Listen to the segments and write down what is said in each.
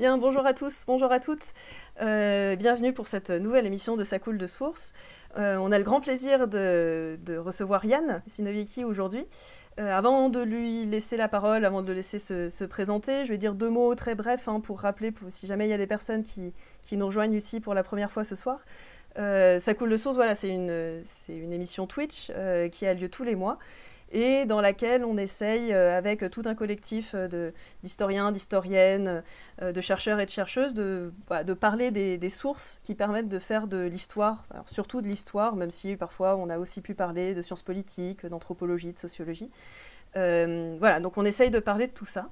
Bien, bonjour à tous, bonjour à toutes. Euh, bienvenue pour cette nouvelle émission de Sa coule de source. Euh, on a le grand plaisir de, recevoir Yann Sinovicki aujourd'hui. Euh, avant de lui laisser la parole, avant de le laisser se, présenter, je vais dire deux mots très brefs hein, pour rappeler, si jamais il y a des personnes qui, nous rejoignent ici pour la première fois ce soir. Sa coule de source, voilà, c'est une, une, émission Twitch qui a lieu tous les mois et dans laquelle on essaye, euh, avec tout un collectif euh, d'historiens, d'historiennes, euh, de chercheurs et de chercheuses, de, parler des, sources qui permettent de faire de l'histoire, surtout de l'histoire, même si parfois on a aussi pu parler de sciences politiques, d'anthropologie, de sociologie. voilà, donc on essaye de parler de tout ça.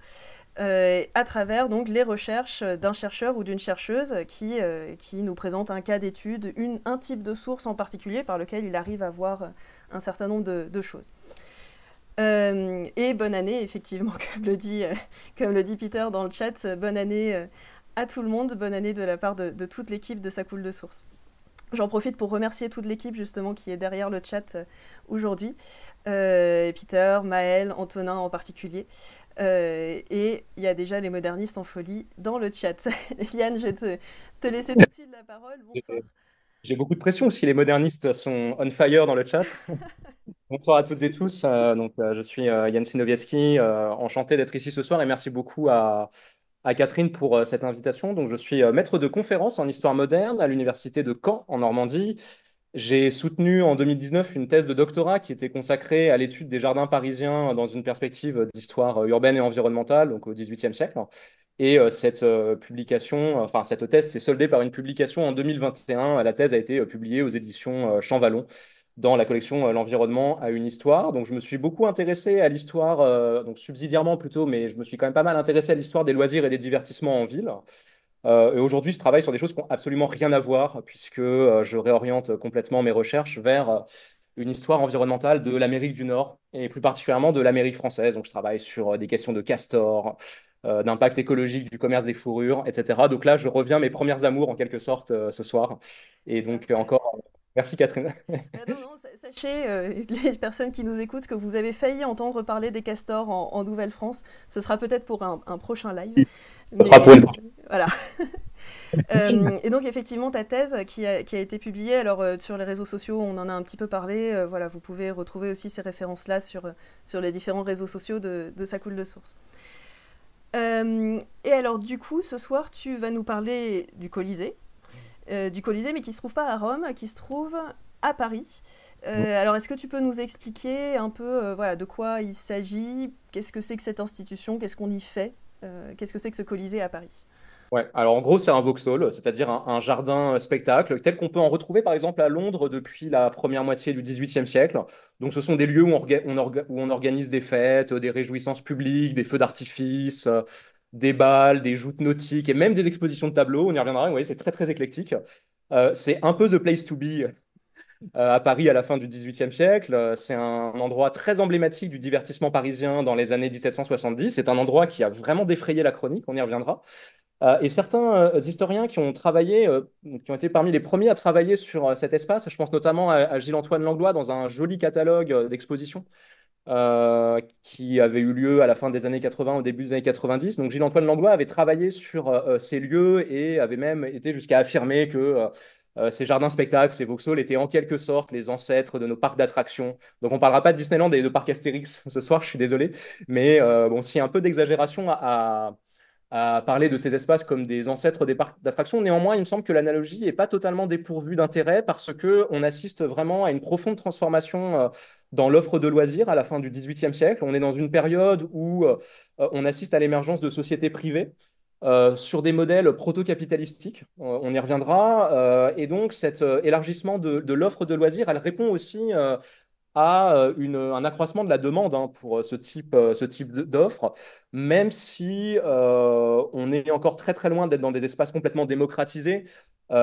à travers donc les recherches d'un chercheur ou d'une chercheuse qui, nous présente un cas d'étude, un type de source en particulier par lequel il arrive à voir un certain nombre de choses. Euh, et bonne année, effectivement, comme le, dit, euh, comme le dit Peter dans le chat, euh, bonne année à tout le monde, bonne année de la part de, toute l'équipe de Sa Coule de Source. J'en profite pour remercier toute l'équipe justement qui est derrière le chat aujourd'hui, Peter, Maël, Antonin en particulier. et il y a déjà les modernistes en folie dans le chat. Yann, je vais te, te laisser tout de suite la parole. Bonsoir. J'ai beaucoup de pression si les modernistes sont on fire dans le chat. Bonsoir à toutes et tous. Euh, donc, euh, je suis euh, Yann Sinovieski, enchanté d'être ici ce soir et merci beaucoup à, Catherine pour cette invitation. Donc, je suis maître de conférence en histoire moderne à l'université de Caen en Normandie. J'ai soutenu en 2019 une thèse de doctorat qui était consacrée à l'étude des jardins parisiens dans une perspective d'histoire urbaine et environnementale, donc au XVIIIe siècle. Et euh, cette euh, publication, euh, enfin cette thèse s'est soldée par une publication en 2021. La thèse a été publiée aux éditions Champvallon dans la collection L'environnement a une histoire. Donc je me suis beaucoup intéressé à l'histoire, donc subsidiairement plutôt, mais je me suis quand même pas mal intéressé à l'histoire des loisirs et des divertissements en ville. et aujourd'hui, je travaille sur des choses qui n'ont absolument rien à voir, puisque je réoriente complètement mes recherches vers une histoire environnementale de l'Amérique du Nord, et plus particulièrement de l'Amérique française. Donc je travaille sur des questions de castors, euh, d'impact écologique du commerce des fourrures, etc. Donc là, je reviens à mes premières amours en quelque sorte euh, ce soir. Et donc euh, encore, merci Catherine. Bah non, non, sachez, les personnes qui nous écoutent, que vous avez failli entendre parler des castors en, Nouvelle-France. Ce sera peut-être pour un, prochain live. Ce sera pour une Voilà. et donc effectivement ta thèse qui a, été publiée alors sur les réseaux sociaux on en a un petit peu parlé voilà vous pouvez retrouver aussi ces références là sur, sur les différents réseaux sociaux de, de Sa coule de source. Euh, et alors, du coup, ce soir, tu vas nous parler du Colisée, euh, du Colisée, mais qui se trouve pas à Rome, qui se trouve à Paris. Euh, alors, est-ce que tu peux nous expliquer un peu, voilà, de quoi il s'agit Qu'est-ce que c'est que cette institution Qu'est-ce qu'on y fait Qu'est-ce que c'est que ce Colisée à Paris Ouais, alors en gros, c'est un Vauxhall, c'est-à-dire un, jardin euh, spectacle, tel qu'on peut en retrouver par exemple à Londres depuis la première moitié du XVIIIe siècle. Donc ce sont des lieux où on, organise des fêtes, euh, des réjouissances publiques, des feux d'artifice, euh, des balles, des joutes nautiques et même des expositions de tableaux. On y reviendra, vous c'est très très éclectique. c'est un peu the place to be à Paris à la fin du XVIIIe siècle. C'est un endroit très emblématique du divertissement parisien dans les années 1770. C'est un endroit qui a vraiment défrayé la chronique, on y reviendra. Euh, et certains euh, historiens qui ont travaillé, euh, qui ont été parmi les premiers à travailler sur cet espace, je pense notamment à, Gilles-Antoine Langlois dans un joli catalogue d'expositions qui avait eu lieu à la fin des années 80, au début des années 90. Donc Gilles-Antoine Langlois avait travaillé sur ces lieux et avait même été jusqu'à affirmer que ces jardins spectacles, ces Vauxhall étaient en quelque sorte les ancêtres de nos parcs d'attractions. Donc on ne parlera pas de Disneyland et de Parc Astérix ce soir, je suis désolé, mais bon, s'il y a un peu d'exagération à à parler de ces espaces comme des ancêtres des parcs d'attraction. Néanmoins, il me semble que l'analogie n'est pas totalement dépourvue d'intérêt parce qu'on assiste vraiment à une profonde transformation euh, dans l'offre de loisirs à la fin du XVIIIe siècle. On est dans une période où euh, euh, on assiste à l'émergence de sociétés privées. sur des modèles proto-capitalistiques, on y reviendra, et donc cet élargissement de, de l'offre de loisirs, elle répond aussi à euh, une, un accroissement de la demande hein, pour euh, ce type, euh, ce type d'offres, même si on est encore très très loin d'être dans des espaces complètement démocratisés.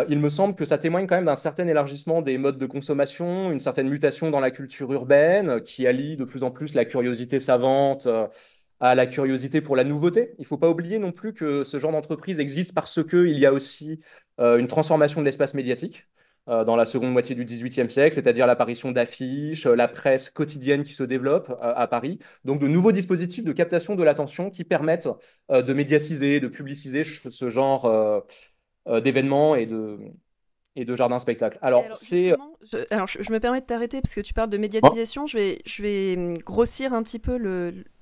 il me semble que ça témoigne quand même d'un certain élargissement des modes de consommation, une certaine mutation dans la culture urbaine qui allie de plus en plus la curiosité savante à la curiosité pour la nouveauté. Il ne faut pas oublier non plus que ce genre d'entreprise existe parce qu'il y a aussi une transformation de l'espace médiatique. Euh, dans la seconde moitié du XVIIIe siècle, c'est-à-dire l'apparition d'affiches, euh, la presse quotidienne qui se développe euh, à Paris. Donc de nouveaux dispositifs de captation de l'attention qui permettent de médiatiser, de publiciser ce genre d'événements et de, et de jardin spectacle. Alors, c'est. Je, alors, je, me permets de t'arrêter parce que tu parles de médiatisation. Oh. Je, vais, je vais hum, grossir un petit peu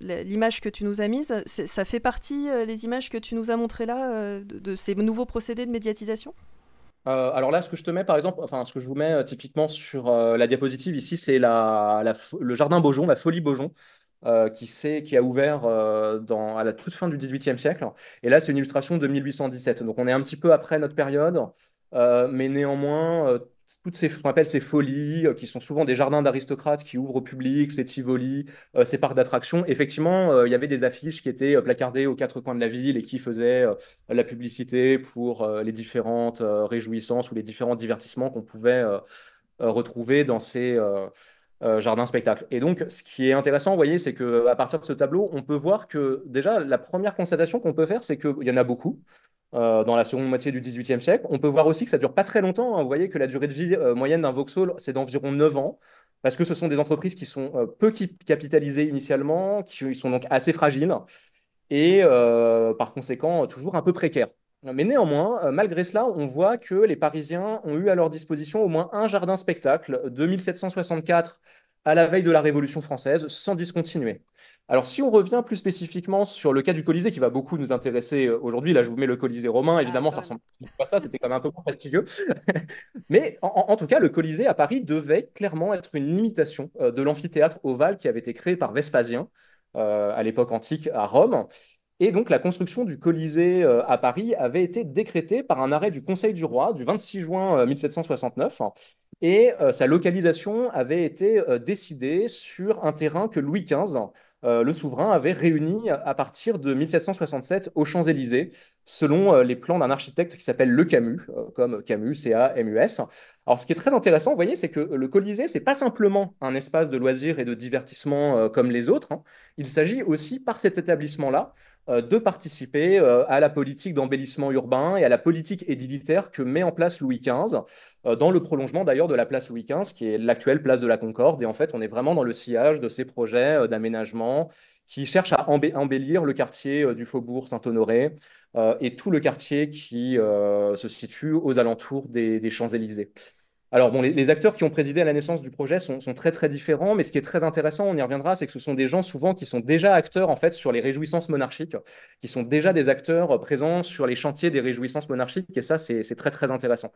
l'image que tu nous as mise. Ça fait partie, les images que tu nous as montrées là, de, ces nouveaux procédés de médiatisation euh, alors là, ce que je te mets, par exemple, enfin, ce que je vous mets euh, typiquement sur euh, la diapositive ici, c'est la, le jardin Beaujon, la folie Beaujon, qui, qui a ouvert à la toute fin du XVIIIe siècle. Et là, c'est une illustration de 1817. Donc, on est un petit peu après notre période, mais néanmoins toutes ces, ces folies, euh, qui sont souvent des jardins d'aristocrates qui ouvrent au public, ces Tivoli, euh, ces parcs d'attractions. Effectivement, euh, il y avait des affiches qui étaient placardées aux quatre coins de la ville et qui faisaient la publicité pour les différentes réjouissances ou les différents divertissements qu'on pouvait retrouver dans ces jardins spectacles. Et donc, ce qui est intéressant, vous voyez, c'est que à partir de ce tableau, on peut voir que déjà la première constatation qu'on peut faire, c'est qu'il y en a beaucoup. Euh, dans la seconde moitié du XVIIIe siècle. On peut voir aussi que ça dure pas très longtemps. Hein. Vous voyez que la durée de vie euh, moyenne d'un Vauxhall, c'est d'environ 9 ans, parce que ce sont des entreprises qui sont euh, peu capitalisées initialement, qui sont donc assez fragiles, et par conséquent toujours un peu précaires. Mais néanmoins, malgré cela, on voit que les Parisiens ont eu à leur disposition au moins un jardin spectacle de 1764 à la veille de la Révolution française sans discontinuer. Alors si on revient plus spécifiquement sur le cas du Colisée qui va beaucoup nous intéresser euh, aujourd'hui, là je vous mets le Colisée romain, évidemment ça ah, ressemble pas à ça, c'était quand même un peu plus fatigueux, mais en, tout cas le Colisée à Paris devait clairement être une imitation euh, de l'amphithéâtre ovale qui avait été créé par Vespasien euh, à l'époque antique à Rome et donc la construction du Colisée euh, à Paris avait été décrétée par un arrêt du Conseil du roi du 26 juin 1769. Euh, Et euh, sa localisation avait été décidée sur un terrain que Louis XV, le souverain, avait réuni à partir de 1767 aux Champs-Élysées, selon les plans d'un architecte qui s'appelle Le Camus, comme Camus, C-A-M-U-S. Alors, ce qui est très intéressant, vous voyez, c'est que le Colisée, n'est pas simplement un espace de loisirs et de divertissement euh, comme les autres. Hein. Il s'agit aussi, par cet établissement-là, euh, de participer euh, à la politique d'embellissement urbain et à la politique édilitaire que met en place Louis XV, dans le prolongement d'ailleurs de la place Louis XV, qui est l'actuelle place de la Concorde. Et en fait, on est vraiment dans le sillage de ces projets d'aménagement qui cherche à embellir le quartier euh, du faubourg Saint-Honoré euh, et tout le quartier qui euh, se situe aux alentours des, Champs-Élysées. Alors bon, les, acteurs qui ont présidé à la naissance du projet sont, sont, très très différents, mais ce qui est très intéressant, on y reviendra, c'est que ce sont des gens souvent qui sont déjà acteurs en fait sur les réjouissances monarchiques, qui sont déjà des acteurs présents sur les chantiers des réjouissances monarchiques, et ça c'est très très intéressant.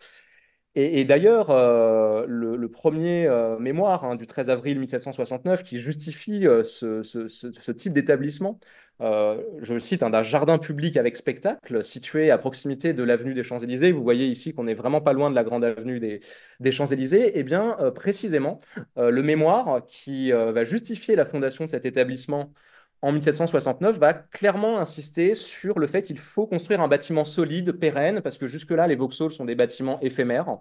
Et, d'ailleurs, euh, le, premier euh, mémoire hein, du 13 avril 1769 qui justifie euh, ce, type d'établissement, je le cite, hein, d'un jardin public avec spectacle situé à proximité de l'avenue des Champs-Élysées. Vous voyez ici qu'on n'est vraiment pas loin de la grande avenue des, Champs-Élysées. et eh bien, précisément, le mémoire qui va justifier la fondation de cet établissement en 1769, va clairement insister sur le fait qu'il faut construire un bâtiment solide, pérenne, parce que jusque-là, les Vauxhall sont des bâtiments éphémères.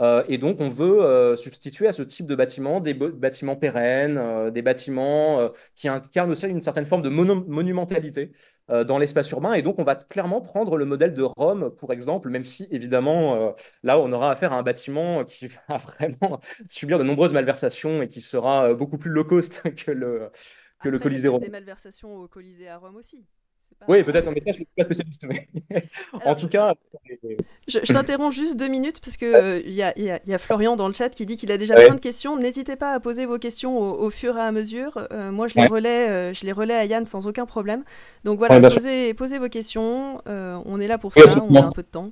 Euh, et donc, on veut euh, substituer à ce type de bâtiment des bâtiments pérennes, euh, des bâtiments qui incarnent aussi une certaine forme de monumentalité dans l'espace urbain. Et donc, on va clairement prendre le modèle de Rome, pour exemple, même si, évidemment, là, on aura affaire à un bâtiment qui va vraiment subir de nombreuses malversations et qui sera beaucoup plus low cost que le, que le Colisée Des malversations au Colisée à Rome aussi. Oui, peut-être, mais ça, je ne suis pas spécialiste. en tout cas. Je, euh, t'interromps juste deux minutes parce qu'il euh, il y, a, y, a, Florian dans le chat qui dit qu'il a déjà plein de questions. N'hésitez pas à poser vos questions au, fur et à mesure. Euh, moi, je les, relais, je les relais à Yann sans aucun problème. Donc voilà, posez, posez, vos questions. on est là pour ça, on a un peu de temps.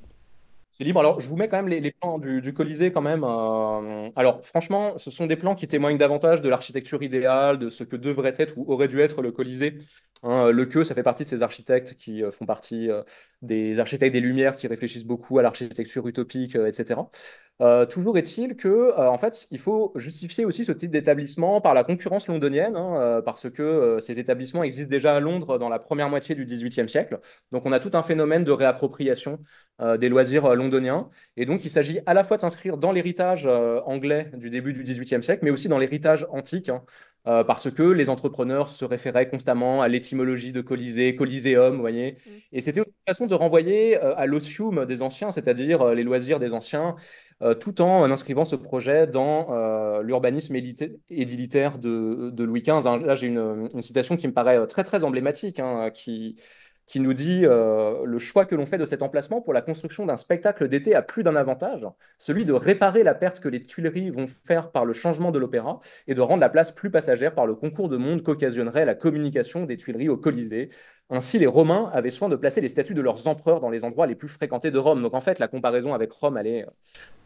C'est libre. Alors, je vous mets quand même les, plans du, Colisée quand même. Euh, alors, franchement, ce sont des plans qui témoignent davantage de l'architecture idéale, de ce que devrait être ou aurait dû être le Colisée Hein, euh, le queue, ça fait partie de ces architectes qui euh, font partie euh, des architectes des Lumières qui réfléchissent beaucoup à l'architecture utopique, etc. toujours est-il que, en fait, il faut justifier aussi ce type d'établissement par la concurrence londonienne, hein, parce que ces établissements existent déjà à Londres dans la première moitié du XVIIIe siècle. Donc, on a tout un phénomène de réappropriation des loisirs londoniens. Et donc, il s'agit à la fois de s'inscrire dans l'héritage anglais du début du XVIIIe siècle, mais aussi dans l'héritage antique. Hein, euh, parce que les entrepreneurs se référaient constamment à l'étymologie de Colisée, Coliseum, vous voyez. Mm. Et c'était une façon de renvoyer euh, à l'osium des anciens, c'est-à-dire euh, les loisirs des anciens, tout en inscrivant ce projet dans l'urbanisme édilitaire de, Louis XV. Hein, là, j'ai une, citation qui me paraît très, très emblématique, hein, qui, qui nous dit euh, le choix que l'on fait de cet emplacement pour la construction d'un spectacle d'été a plus d'un avantage, celui de réparer la perte que les Tuileries vont faire par le changement de l'opéra et de rendre la place plus passagère par le concours de monde qu'occasionnerait la communication des Tuileries au Colisée. Ainsi, les Romains avaient soin de placer les statues de leurs empereurs dans les endroits les plus fréquentés de Rome. Donc en fait, la comparaison avec Rome, elle est, euh,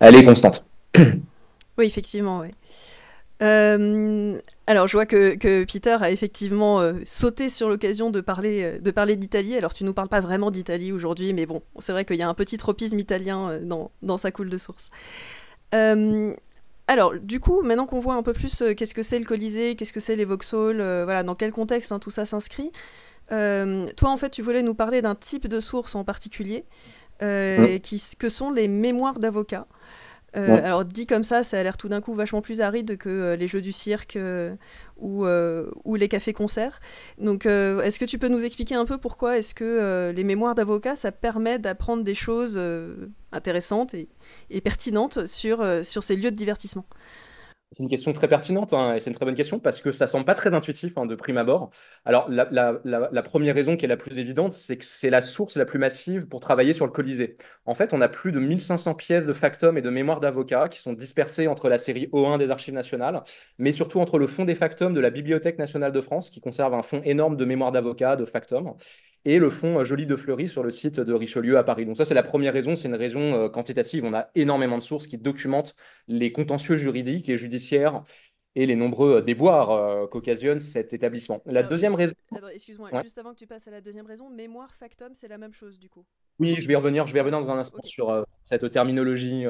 elle est constante. Oui, effectivement, oui. Euh, alors, je vois que, Peter a effectivement euh, sauté sur l'occasion de parler euh, de parler d'Italie. Alors, tu nous parles pas vraiment d'Italie aujourd'hui, mais bon, c'est vrai qu'il y a un petit tropisme italien dans, sa coule de source. alors, du coup, maintenant qu'on voit un peu plus qu'est-ce que c'est le Colisée, qu'est-ce que c'est les Vauxhall, voilà, dans quel contexte hein, tout ça s'inscrit, toi, en fait, tu voulais nous parler d'un type de source en particulier, mmh. qui, que sont les mémoires d'avocats. Euh, alors dit comme ça, ça a l'air tout d'un coup vachement plus aride que euh, les jeux du cirque euh, ou, les cafés-concerts. Donc est-ce que tu peux nous expliquer un peu pourquoi est-ce que les mémoires d'avocats, ça permet d'apprendre des choses intéressantes et, pertinentes sur ces lieux de divertissement c'est une question très pertinente hein, et c'est une très bonne question parce que ça semble pas très intuitif hein, de prime abord. Alors, la, première raison qui est la plus évidente, c'est que c'est la source la plus massive pour travailler sur le Colisée. En fait, on a plus de 1500 pièces de factum et de mémoire d'avocats qui sont dispersées entre la série O1 des Archives nationales, mais surtout entre le fonds des factums de la Bibliothèque nationale de France, qui conserve un fonds énorme de mémoire d'avocats, de factum, et le fonds euh, Joli de Fleury sur le site de Richelieu à Paris. Donc ça, c'est la première raison, c'est une raison euh, quantitative. On a énormément de sources qui documentent les contentieux juridiques et judiciaires et les nombreux euh, déboires qu'occasionne cet établissement. La deuxième raison... excuse-moi, juste avant que tu passes à la deuxième raison, mémoire factum, c'est la même chose du coup Oui, je vais revenir, je vais revenir dans un instant sur cette terminologie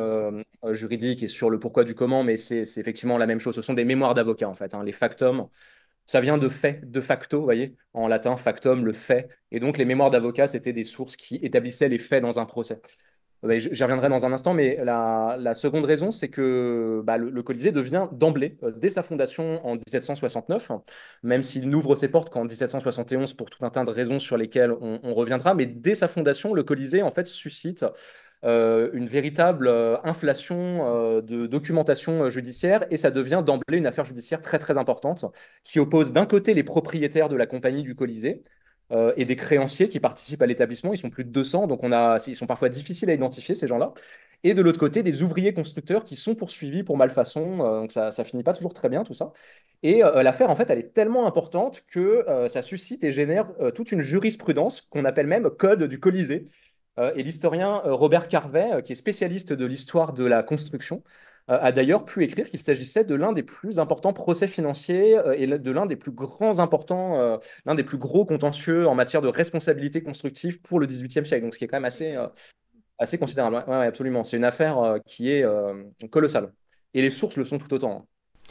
juridique et sur le pourquoi du comment, mais c'est effectivement la même chose. Ce sont des mémoires d'avocats en fait, hein. les factums ça vient de fait, de facto, vous voyez, en latin, factum, le fait. Et donc, les mémoires d'avocats, c'était des sources qui établissaient les faits dans un procès. Eh ben, j'y reviendrai dans un instant, mais la, seconde raison, c'est que bah, le, Colisée devient d'emblée, euh, dès sa fondation en 1769, même s'il n'ouvre ses portes qu'en 1771 pour tout un tas de raisons sur lesquelles on, reviendra, mais dès sa fondation, le Colisée en fait suscite euh, une véritable euh, inflation euh, de documentation judiciaire et ça devient d'emblée une affaire judiciaire très très importante qui oppose d'un côté les propriétaires de la compagnie du Colisée et des créanciers qui participent à l'établissement. Ils sont plus de 200, donc on a, ils sont parfois difficiles à identifier, ces gens-là. Et de l'autre côté, des ouvriers constructeurs qui sont poursuivis pour malfaçon. donc ça, ça finit pas toujours très bien, tout ça. Et l'affaire, en fait, elle est tellement importante que ça suscite et génère toute une jurisprudence qu'on appelle même Code du Colisée, euh, et l'historien euh, Robert Carvet, euh, qui est spécialiste de l'histoire de la construction, a d'ailleurs pu écrire qu'il s'agissait de l'un des plus importants procès financiers et de l'un des plus grands importants, l'un des plus gros contentieux en matière de responsabilité constructive pour le XVIIIe siècle. Donc, ce qui est quand même assez, assez considérable. Oui, absolument. C'est une affaire qui est colossale. Et les sources le sont tout autant. Hein.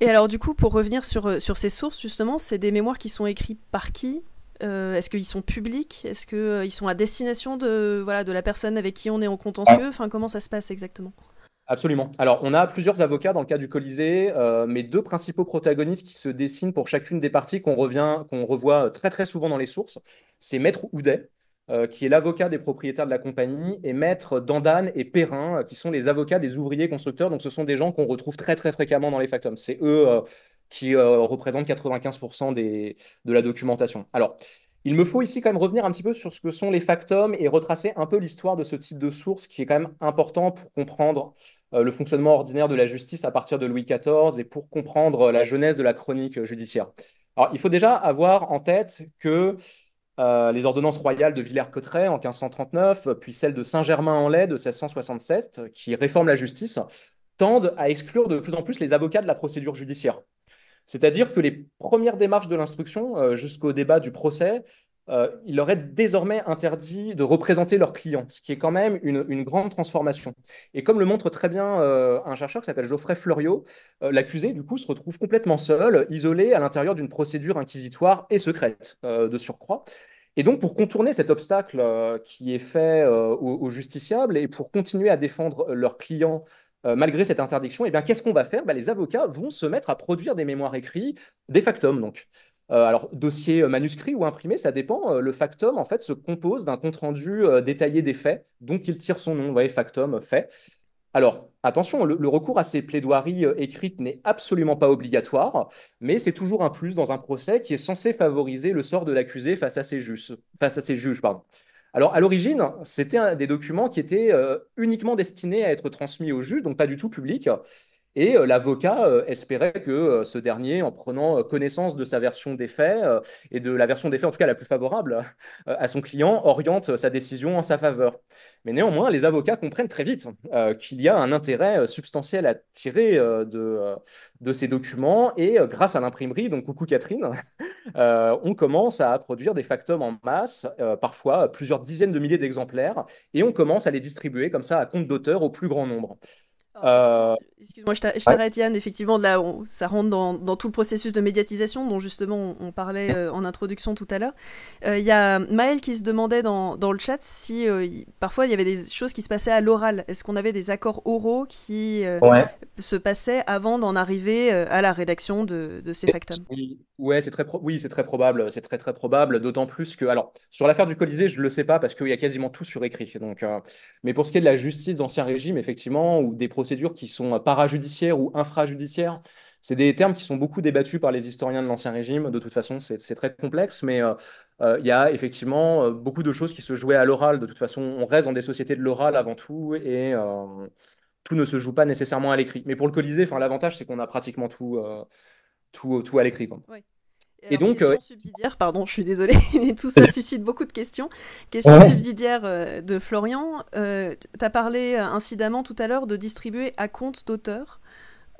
Et alors, du coup, pour revenir sur, sur ces sources, justement, c'est des mémoires qui sont écrites par qui euh, est-ce qu'ils sont publics Est-ce qu'ils euh, sont à destination de, voilà, de la personne avec qui on est en contentieux enfin, Comment ça se passe exactement Absolument. Alors, on a plusieurs avocats dans le cas du Colisée, euh, mais deux principaux protagonistes qui se dessinent pour chacune des parties qu'on revient, revoit très très souvent dans les sources, c'est Maître Houdet, qui est l'avocat des propriétaires de la compagnie, et Maître Dandan et Perrin, qui sont les avocats des ouvriers constructeurs. Donc, ce sont des gens qu'on retrouve très très fréquemment dans les factums. C'est eux qui euh, représente 95% des, de la documentation. Alors, il me faut ici quand même revenir un petit peu sur ce que sont les factums et retracer un peu l'histoire de ce type de source qui est quand même important pour comprendre euh, le fonctionnement ordinaire de la justice à partir de Louis XIV et pour comprendre euh, la genèse de la chronique judiciaire. Alors, il faut déjà avoir en tête que les ordonnances royales de Villers-Cotterêts en 1539, puis celles de Saint-Germain-en-Laye de 1667, qui réforment la justice, tendent à exclure de plus en plus les avocats de la procédure judiciaire. C'est-à-dire que les premières démarches de l'instruction, euh, jusqu'au débat du procès, euh, il leur est désormais interdit de représenter leurs clients, ce qui est quand même une, grande transformation. Et comme le montre très bien euh, un chercheur qui s'appelle Geoffrey Fleuriot, l'accusé, du coup, se retrouve complètement seul, isolé à l'intérieur d'une procédure inquisitoire et secrète, de surcroît. Et donc, pour contourner cet obstacle qui est fait aux, aux, justiciables et pour continuer à défendre leurs clients euh, malgré cette interdiction, eh bien, qu'est-ce qu'on va faire bah, Les avocats vont se mettre à produire des mémoires écrites, des factums donc. Euh, alors, dossier euh, manuscrit ou imprimé, ça dépend. le factum, en fait, se compose d'un compte-rendu détaillé des faits, dont il tire son nom. Vous factum, fait. Alors, attention, le, recours à ces plaidoiries écrites n'est absolument pas obligatoire, mais c'est toujours un plus dans un procès qui est censé favoriser le sort de l'accusé face à ses, juges, face à ses juges. Pardon. Alors, à l'origine, c'était un des documents qui étaient euh, uniquement destinés à être transmis au juge, donc pas du tout public. Et euh, l'avocat euh, espérait que euh, ce dernier, en prenant connaissance de sa version des faits, et de la version des faits en tout cas la plus favorable à son client, oriente sa décision en sa faveur. Mais néanmoins, les avocats comprennent très vite qu'il y a un intérêt substantiel à tirer de, de, ces documents. Et grâce à l'imprimerie, donc coucou Catherine, on commence à produire des factums en masse, parfois plusieurs dizaines de milliers d'exemplaires, et on commence à les distribuer comme ça à compte d'auteur au plus grand nombre. Euh, excuse-moi, je t'arrête, Yann. Effectivement, ça rentre dans, tout le processus de médiatisation dont justement on, parlait euh, en introduction tout à l'heure. Euh, il y a Maël qui se demandait dans, le chat si parfois il y avait des choses qui se passaient à l'oral. Est-ce qu'on avait des accords oraux qui se passaient avant d'en arriver à la rédaction de, ces factums Ouais, oui, c'est très probable. C'est très très probable. D'autant plus que, alors, sur l'affaire du Colisée, je le sais pas parce qu'il y a quasiment tout sur écrit. Donc, mais pour ce qui est de la justice d'Ancien Régime, effectivement, ou des procédures procédures qui sont parajudiciaires ou infrajudiciaires. C'est des termes qui sont beaucoup débattus par les historiens de l'Ancien Régime. De toute façon, c'est très complexe, mais euh, euh, il y a effectivement euh, beaucoup de choses qui se jouaient à l'oral. De toute façon, on reste dans des sociétés de l'oral avant tout, et tout ne se joue pas nécessairement à l'écrit. Mais pour le Colisée, l'avantage, c'est qu'on a pratiquement tout, tout, tout à l'écrit. Oui. Et, donc, question euh, subsidiaire, pardon, je suis désolée, tout ça suscite beaucoup de questions. Question subsidiaire euh, de Florian. Euh, tu as parlé incidemment tout à l'heure de distribuer à compte d'auteur.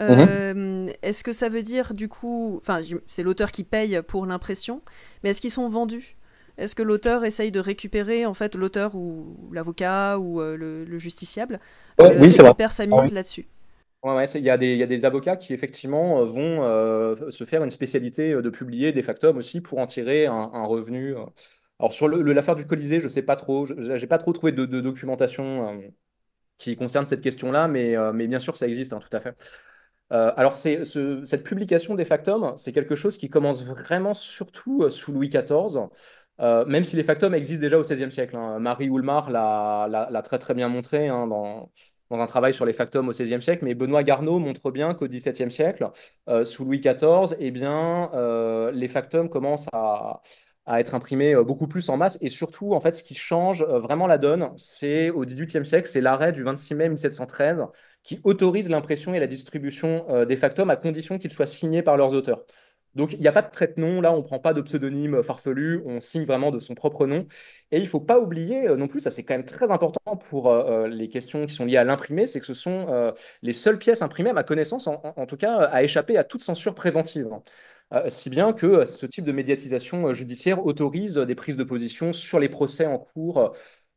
Mhm. Est-ce que ça veut dire du coup, enfin, c'est l'auteur qui paye pour l'impression, mais est-ce qu'ils sont vendus Est-ce que l'auteur essaye de récupérer en fait l'auteur ou l'avocat ou le, justiciable oh, Oui, c'est vrai. sa mise ah là-dessus il y, a des avocats qui effectivement euh, vont euh, se faire une spécialité euh, de publier des factums aussi pour en tirer un, revenu. Alors sur l'affaire du Colisée, je sais pas trop, j'ai pas trop trouvé de, documentation qui concerne cette question-là, mais, mais bien sûr ça existe, hein, tout à fait. alors cette publication des factums, c'est quelque chose qui commence vraiment surtout sous Louis XIV. même si les factums existent déjà au XVIe siècle. Hein. Marie Houlmar l'a très très bien montré hein, dans, dans un travail sur les factums au XVIe siècle, mais Benoît Garneau montre bien qu'au XVIIe siècle, euh, sous Louis XIV, eh bien, euh, les factums commencent à, être imprimés euh, beaucoup plus en masse. Et surtout, en fait, ce qui change vraiment la donne, c'est au XVIIIe siècle, c'est l'arrêt du 26 mai 1713 qui autorise l'impression et la distribution des factums à condition qu'ils soient signés par leurs auteurs. Donc, il n'y a pas de prête-nom, là, on ne prend pas de pseudonyme farfelu, on signe vraiment de son propre nom. Et il ne faut pas oublier euh, non plus, ça c'est quand même très important pour euh, euh, les questions qui sont liées à l'imprimé, c'est que ce sont les seules pièces imprimées, à ma connaissance, en, tout cas, à échapper à toute censure préventive. Hein. si bien que ce type de médiatisation judiciaire autorise des prises de position sur les procès en cours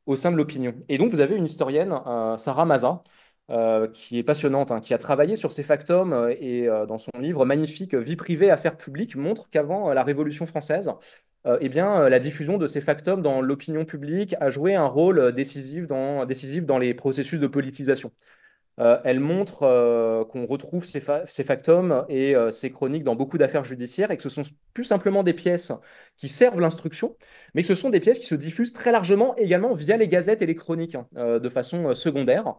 au sein de l'opinion. Et donc, vous avez une historienne, Sarah Mazin, euh, qui est passionnante, hein, qui a travaillé sur ces factums euh, et euh, dans son livre magnifique Vie privée, affaires publiques, montre qu'avant la Révolution française, eh bien, la diffusion de ces factums dans l'opinion publique a joué un rôle décisif dans, décisif dans les processus de politisation. elle montre qu'on retrouve ces, factums et ces chroniques dans beaucoup d'affaires judiciaires et que ce sont plus simplement des pièces qui servent l'instruction, mais que ce sont des pièces qui se diffusent très largement également via les gazettes et les chroniques hein, de façon secondaire.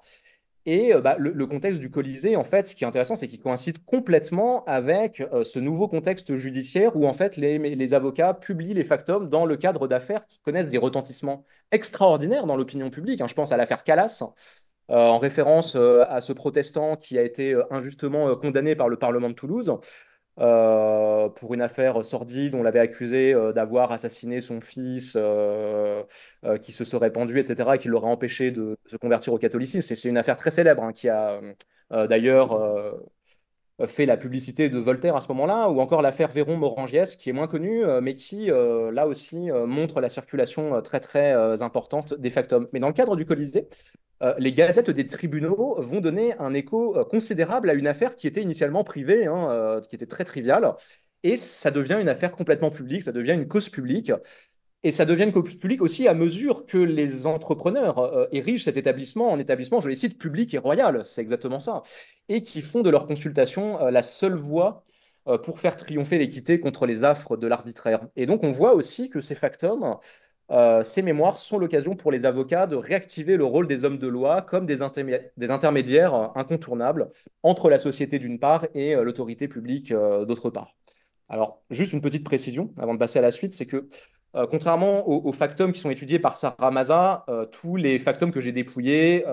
Et euh, bah, le, contexte du Colisée, en fait, ce qui est intéressant, c'est qu'il coïncide complètement avec euh, ce nouveau contexte judiciaire où, en fait, les, avocats publient les factums dans le cadre d'affaires qui connaissent des retentissements extraordinaires dans l'opinion publique. Hein. Je pense à l'affaire Calas, euh, en référence à ce protestant qui a été injustement condamné par le Parlement de Toulouse. Euh, pour une affaire sordide. On l'avait accusé euh, d'avoir assassiné son fils euh, qui se serait pendu, etc., et qui l'aurait empêché de se convertir au catholicisme. C'est une affaire très célèbre hein, qui a d'ailleurs fait la publicité de Voltaire à ce moment-là, ou encore l'affaire Véron-Morangiès, qui est moins connue, mais qui, là aussi, montre la circulation très, très importante des factums. Mais dans le cadre du Colisée, euh, les gazettes des tribunaux vont donner un écho euh, considérable à une affaire qui était initialement privée, hein, euh, qui était très triviale, et ça devient une affaire complètement publique, ça devient une cause publique. Et ça devient une cause publique aussi à mesure que les entrepreneurs érigent cet établissement en établissement, je les cite, public et royal, c'est exactement ça, et qui font de leur consultation la seule voie pour faire triompher l'équité contre les affres de l'arbitraire. Et donc on voit aussi que ces factums euh, ces mémoires sont l'occasion pour les avocats de réactiver le rôle des hommes de loi comme des, intermédiaires incontournables entre la société d'une part et euh, l'autorité publique euh, d'autre part. Alors, juste une petite précision avant de passer à la suite, c'est que contrairement aux, factums qui sont étudiés par Sarah Maza, tous les factums que j'ai dépouillés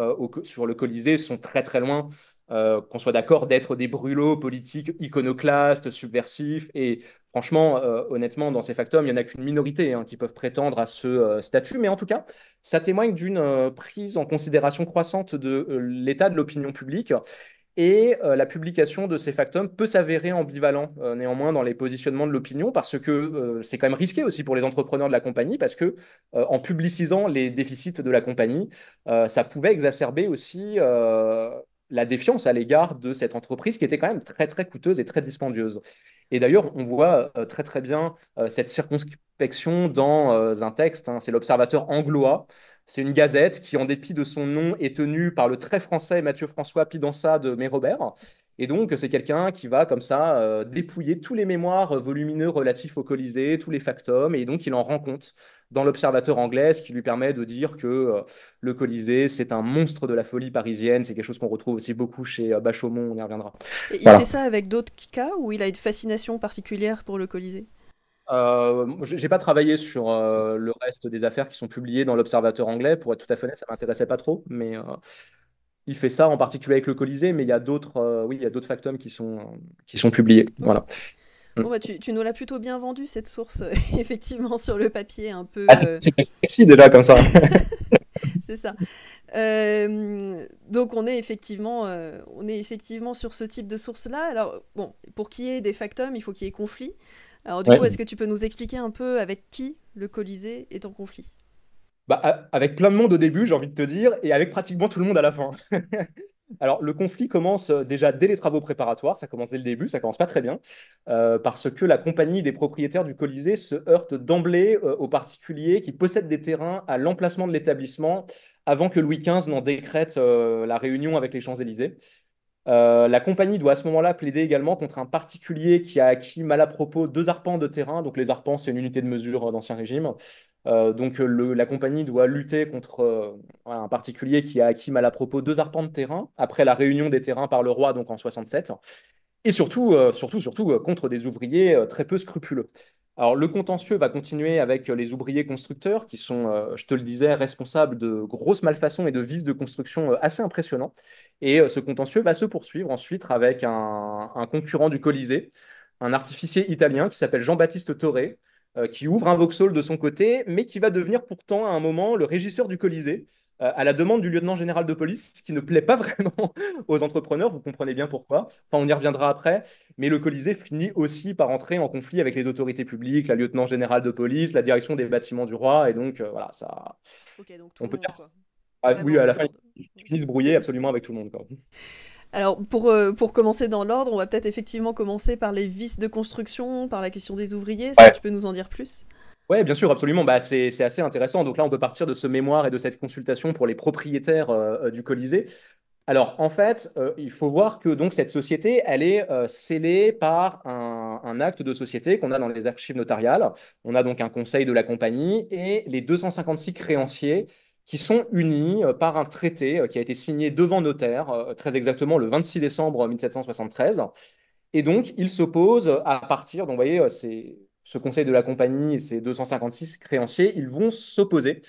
sur le Colisée sont très très loin, qu'on soit d'accord, d'être des brûlots politiques iconoclastes, subversifs et Franchement, euh, honnêtement, dans ces factums, il n'y en a qu'une minorité hein, qui peuvent prétendre à ce euh, statut, mais en tout cas, ça témoigne d'une euh, prise en considération croissante de l'état de l'opinion publique. Et la publication de ces factums peut s'avérer ambivalent, néanmoins, dans les positionnements de l'opinion, parce que c'est quand même risqué aussi pour les entrepreneurs de la compagnie, parce que en publicisant les déficits de la compagnie, ça pouvait exacerber aussi la défiance à l'égard de cette entreprise qui était quand même très très coûteuse et très dispendieuse. Et d'ailleurs, on voit euh, très très bien euh, cette circonspection dans euh, un texte, hein. c'est l'Observateur anglois, c'est une gazette qui, en dépit de son nom, est tenue par le très français Mathieu François Pidansa de Mérobert. Et donc, c'est quelqu'un qui va comme ça dépouiller tous les mémoires volumineux relatifs au Colisée, tous les factums, et donc il en rend compte dans l'Observateur anglais, ce qui lui permet de dire que euh, le Colisée, c'est un monstre de la folie parisienne. C'est quelque chose qu'on retrouve aussi beaucoup chez euh, Bachaumont, on y reviendra. Et il fait ça avec d'autres cas où il a une fascination particulière pour le Colisée euh, j'ai pas travaillé sur euh, le reste des affaires qui sont publiées dans l'Observateur anglais. Pour être tout à fait honnête, ça m'intéressait pas trop, mais il fait ça en particulier avec le Colisée. Mais il y a d'autres, oui, il y a d'autres factums qui sont qui sont publiés. Voilà. Mm. Bah, tu, nous l'as plutôt bien vendu, cette source, euh, effectivement, sur le papier un peu. Ah, c'est euh, sexy déjà comme ça. c'est ça. Euh, donc on est effectivement, on est effectivement sur ce type de source-là. Alors bon, pour qu'il y ait des factums, il faut qu'il y ait conflit. Alors du coup, est-ce que tu peux nous expliquer un peu avec qui le Colisée est en conflit bah, Avec plein de monde au début, j'ai envie de te dire, et avec pratiquement tout le monde à la fin. Alors, le conflit commence euh, déjà dès les travaux préparatoires, ça commence dès le début, ça commence pas très bien, euh, parce que la compagnie des propriétaires du Colisée se heurte d'emblée euh, aux particuliers qui possèdent des terrains à l'emplacement de l'établissement avant que Louis XV n'en décrète la réunion avec les Champs-Élysées. la compagnie doit à ce moment-là plaider également contre un particulier qui a acquis mal à propos deux arpents de terrain, donc les arpents c'est une unité de mesure d'Ancien Régime, euh, donc la compagnie doit lutter contre euh, un particulier qui a acquis mal à propos deux arpents de terrain après la réunion des terrains par le roi, donc en 67, et surtout, euh, surtout, surtout contre des ouvriers très peu scrupuleux. Alors le contentieux va continuer avec les ouvriers constructeurs qui sont, je te le disais, responsables de grosses malfaçons et de vices de construction assez impressionnants. Et ce contentieux va se poursuivre ensuite avec un, un concurrent du Colisée, un artificier italien qui s'appelle Jean-Baptiste Torré, euh, qui ouvre un Vauxhall de son côté, mais qui va devenir pourtant à un moment le régisseur du Colisée. Euh, à la demande du lieutenant général de police, ce qui ne plaît pas vraiment aux entrepreneurs, vous comprenez bien pourquoi. Enfin, on y reviendra après. Mais le Colisée finit aussi par entrer en conflit avec les autorités publiques, la lieutenant général de police, la direction des bâtiments du roi, et donc euh, voilà, ça. Ok, donc tout on peut monde, dire. Ah oui, à la fin, finit se brouiller absolument avec tout le monde. Alors, pour, euh, pour commencer dans l'ordre, on va peut-être effectivement commencer par les vices de construction, par la question des ouvriers. tu peux nous en dire plus oui, bien sûr, absolument. Bah, c'est assez intéressant. Donc là, on peut partir de ce mémoire et de cette consultation pour les propriétaires euh, euh, du Colisée. Alors, en fait, il faut voir que donc cette société, elle est scellée par un, un, acte de société qu'on a dans les archives notariales. On a donc un conseil de la compagnie et les 256 créanciers qui sont unis euh, par un traité euh, qui a été signé devant notaire, euh, très exactement le 26 décembre 1773. Et donc, ils s'opposent à partir, donc vous voyez, c'est ce conseil de la compagnie et ses 256 créanciers, ils vont s'opposer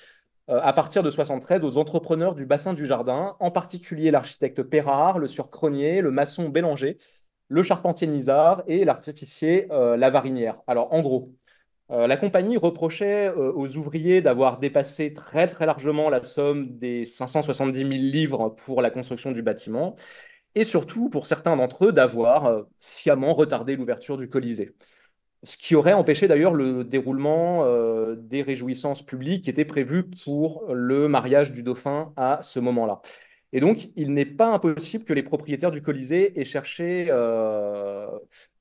à partir de 73 aux entrepreneurs du bassin du jardin, en particulier l'architecte Perard, le surcronier, le maçon Bélanger, le charpentier Nizard et l'artificier Lavarinière. Alors en gros, euh, la compagnie reprochait euh, aux ouvriers d'avoir dépassé très très largement la somme des 570 000 livres pour la construction du bâtiment et surtout pour certains d'entre eux d'avoir euh, sciemment retardé l'ouverture du Colisée. Ce qui aurait empêché d'ailleurs le déroulement des réjouissances publiques qui étaient prévues pour le mariage du dauphin à ce moment-là. Et donc, il n'est pas impossible que les propriétaires du Colisée aient cherché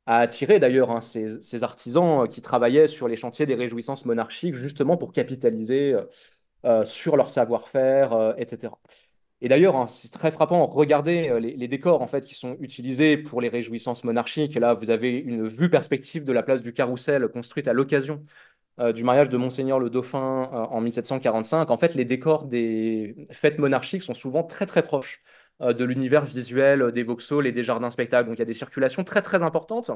a attiré d'ailleurs hein, ces, artisans euh, qui travaillaient sur les chantiers des réjouissances monarchiques, justement pour capitaliser euh, euh, sur leur savoir-faire, etc. Et d'ailleurs, hein, c'est très frappant, regardez les, décors en fait qui sont utilisés pour les réjouissances monarchiques. là, vous avez une vue perspective de la place du Carrousel construite à l'occasion du mariage de Monseigneur le Dauphin en 1745. En fait, les décors des fêtes monarchiques sont souvent très très proches euh, de l'univers visuel euh, des Vauxhall et des jardins spectacles. Donc il y a des circulations très très importantes.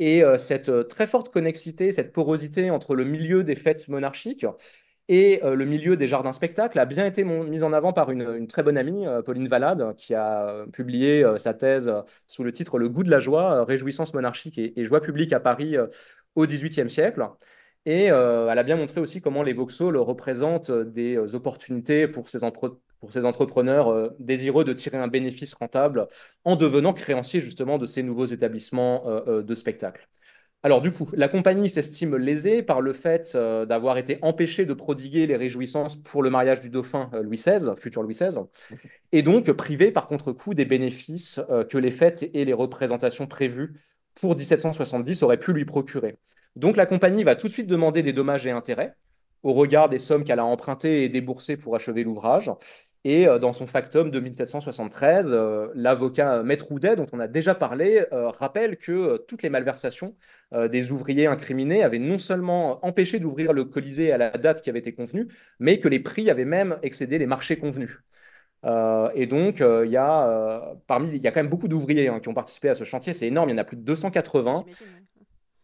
Et euh, cette très forte connexité, cette porosité entre le milieu des fêtes monarchiques et le milieu des jardins spectacles a bien été mise en avant par une, très bonne amie, Pauline Valade, qui a publié sa thèse sous le titre Le goût de la joie, réjouissance monarchique et, joie publique à Paris au XVIIIe siècle. Et elle a bien montré aussi comment les Vauxhall représentent des opportunités pour ces, entreprises pour ces entrepreneurs euh, désireux de tirer un bénéfice rentable en devenant créanciers justement de ces nouveaux établissements euh, euh, de spectacle. Alors du coup, la compagnie s'estime lésée par le fait d'avoir été empêchée de prodiguer les réjouissances pour le mariage du dauphin Louis XVI, futur Louis XVI, et donc privée par contre-coup des bénéfices que les fêtes et les représentations prévues pour 1770 auraient pu lui procurer. Donc la compagnie va tout de suite demander des dommages et intérêts au regard des sommes qu'elle a empruntées et déboursées pour achever l'ouvrage, et euh, dans son factum de 1773, euh, l'avocat euh, Maître Houdet, dont on a déjà parlé, rappelle que toutes les malversations des ouvriers incriminés avaient non seulement empêché d'ouvrir le Colisée à la date qui avait été convenue, mais que les prix avaient même excédé les marchés convenus. et donc, il y, a, y a quand même beaucoup d'ouvriers hein, qui ont participé à ce chantier. C'est énorme, il y en a plus de 280.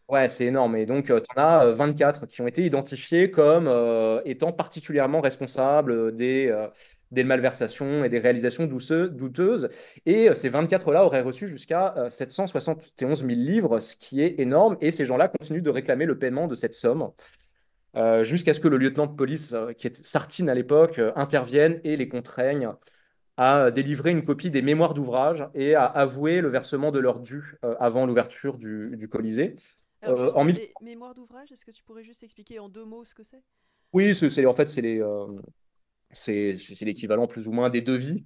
Ouais, c'est énorme. Et donc, tu en as 24 qui ont été identifiés comme étant particulièrement responsables des, des malversations et des réalisations douteuses. Et euh, ces 24-là auraient reçu jusqu'à 771 euh, 000 livres, ce qui est énorme. Et ces gens-là continuent de réclamer le paiement de cette somme. Euh, jusqu'à ce que le lieutenant de police, qui est Sartine à l'époque, intervienne et les contraigne à délivrer une copie des mémoires d'ouvrage et à avouer le versement de leur dû avant l'ouverture du, Colisée. en Mémoires d'ouvrage, est-ce que tu pourrais juste expliquer en deux mots ce que c'est Oui, c'est en fait c'est les c'est l'équivalent plus ou moins des devis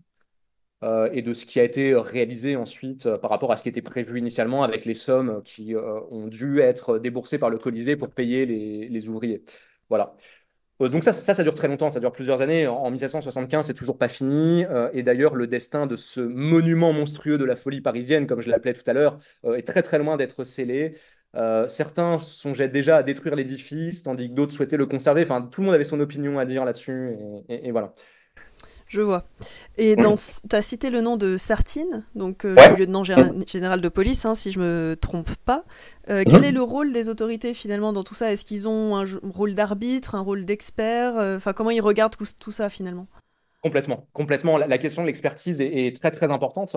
euh, et de ce qui a été réalisé ensuite euh, par rapport à ce qui était prévu initialement avec les sommes qui euh, ont dû être déboursées par le Colisée pour payer les, ouvriers. Voilà. donc ça, ça, dure très longtemps, ça dure plusieurs années. En, en 1775, c'est toujours pas fini. et d'ailleurs, le destin de ce monument monstrueux de la folie parisienne, comme je l'appelais tout à l'heure, est très très loin d'être scellé. Euh, certains songeaient déjà à détruire l'édifice, tandis que d'autres souhaitaient le conserver. Enfin, tout le monde avait son opinion à dire là-dessus, et, voilà. Je vois. Et tu as cité le nom de Sartine, donc euh, le lieutenant mm. général de police, hein, si je me trompe pas. Euh, mm-hmm. quel est le rôle des autorités finalement dans tout ça Est-ce qu'ils ont un rôle d'arbitre, un rôle d'expert Enfin, comment ils regardent tout, ça finalement Complètement, complètement. La, question de l'expertise est, très très importante.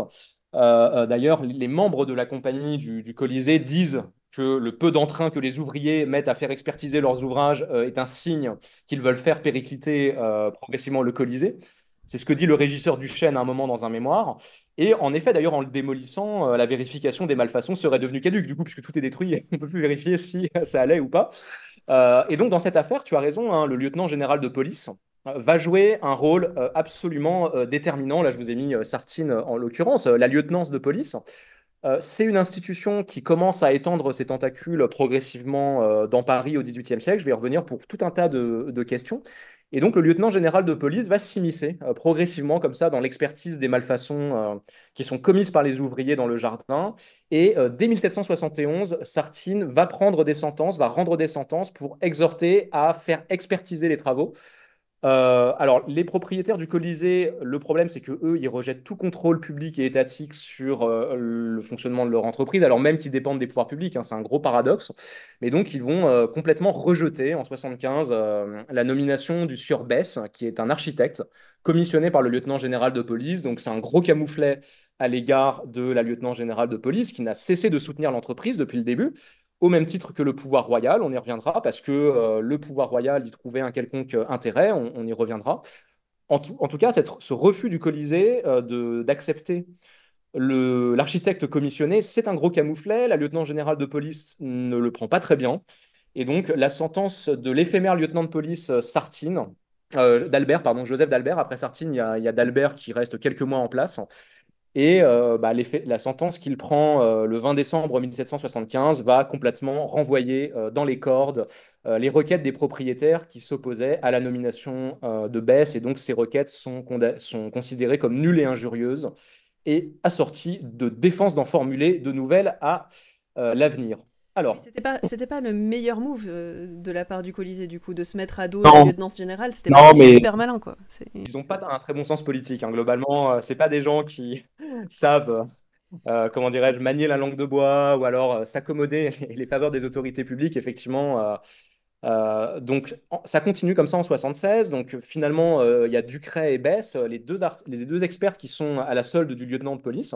D'ailleurs, les membres de la compagnie du, du Colisée disent que le peu d'entrain que les ouvriers mettent à faire expertiser leurs ouvrages euh, est un signe qu'ils veulent faire péricliter euh, progressivement le Colisée. C'est ce que dit le régisseur Duchesne à un moment dans un mémoire. Et en effet, d'ailleurs, en le démolissant, euh, la vérification des malfaçons serait devenue caduque, du coup, puisque tout est détruit, on ne peut plus vérifier si ça allait ou pas. et donc, dans cette affaire, tu as raison, hein, le lieutenant général de police va jouer un rôle absolument déterminant. Là, je vous ai mis Sartine en l'occurrence, la lieutenance de police. Euh, c'est une institution qui commence à étendre ses tentacules progressivement euh, dans Paris au XVIIIe siècle. Je vais y revenir pour tout un tas de, questions. Et donc, le lieutenant général de police va s'immiscer euh, progressivement comme ça dans l'expertise des malfaçons qui sont commises par les ouvriers dans le jardin. Et dès 1771, Sartine va prendre des sentences, va rendre des sentences pour exhorter à faire expertiser les travaux euh, alors, les propriétaires du Colisée, le problème, c'est que eux, ils rejettent tout contrôle public et étatique sur euh, le fonctionnement de leur entreprise, alors même qu'ils dépendent des pouvoirs publics. Hein, c'est un gros paradoxe. Mais donc, ils vont euh, complètement rejeter en 75 la nomination du sieur Bess, qui est un architecte commissionné par le lieutenant général de police. Donc, c'est un gros camouflet à l'égard de la lieutenant général de police, qui n'a cessé de soutenir l'entreprise depuis le début au même titre que le pouvoir royal, on y reviendra, parce que euh, le pouvoir royal y trouvait un quelconque euh, intérêt, on, y reviendra. En tout, cas, ce refus du Colisée euh, d'accepter l'architecte commissionné, c'est un gros camouflet, la lieutenant générale de police ne le prend pas très bien, et donc la sentence de l'éphémère lieutenant de police Sartine, d'Albert, pardon, Joseph d'Albert, après Sartine, il y a d'Albert qui reste quelques mois en place, et euh, bah, la sentence qu'il prend euh, le 20 décembre 1775 va complètement renvoyer euh, dans les cordes les requêtes des propriétaires qui s'opposaient à la nomination de Bess. Et donc ces requêtes sont, sont, considérées comme nulles et injurieuses et assorties de défense d'en formuler de nouvelles à l'avenir. Alors, c'était pas, le meilleur move euh, de la part du Colisée du coup de se mettre à dos non. le lieutenant général, c'était pas super malin quoi. Ils ont pas un très bon sens politique hein. globalement, euh, c'est pas des gens qui savent euh, comment dirais-je manier la langue de bois ou alors s'accommoder les faveurs des autorités publiques effectivement. donc ça continue comme ça en 76. Donc finalement il y a Ducret et Bess, les deux experts qui sont à la solde du lieutenant de police.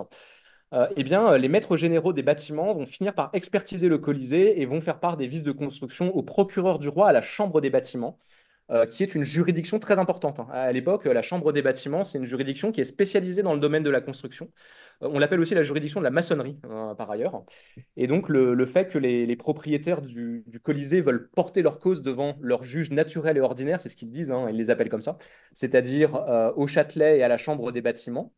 Euh, eh bien, euh, les maîtres généraux des bâtiments vont finir par expertiser le Colisée et vont faire part des vices de construction au procureur du roi à la Chambre des bâtiments, euh, qui est une juridiction très importante. Hein. À l'époque, la Chambre des bâtiments, c'est une juridiction qui est spécialisée dans le domaine de la construction. on l'appelle aussi la juridiction de la maçonnerie, par ailleurs. Et donc, le, fait que les, propriétaires du, Colisée veulent porter leur cause devant leur juge naturel et ordinaire, c'est ce qu'ils disent, hein, ils les appellent comme ça, c'est-à-dire au Châtelet et à la Chambre des bâtiments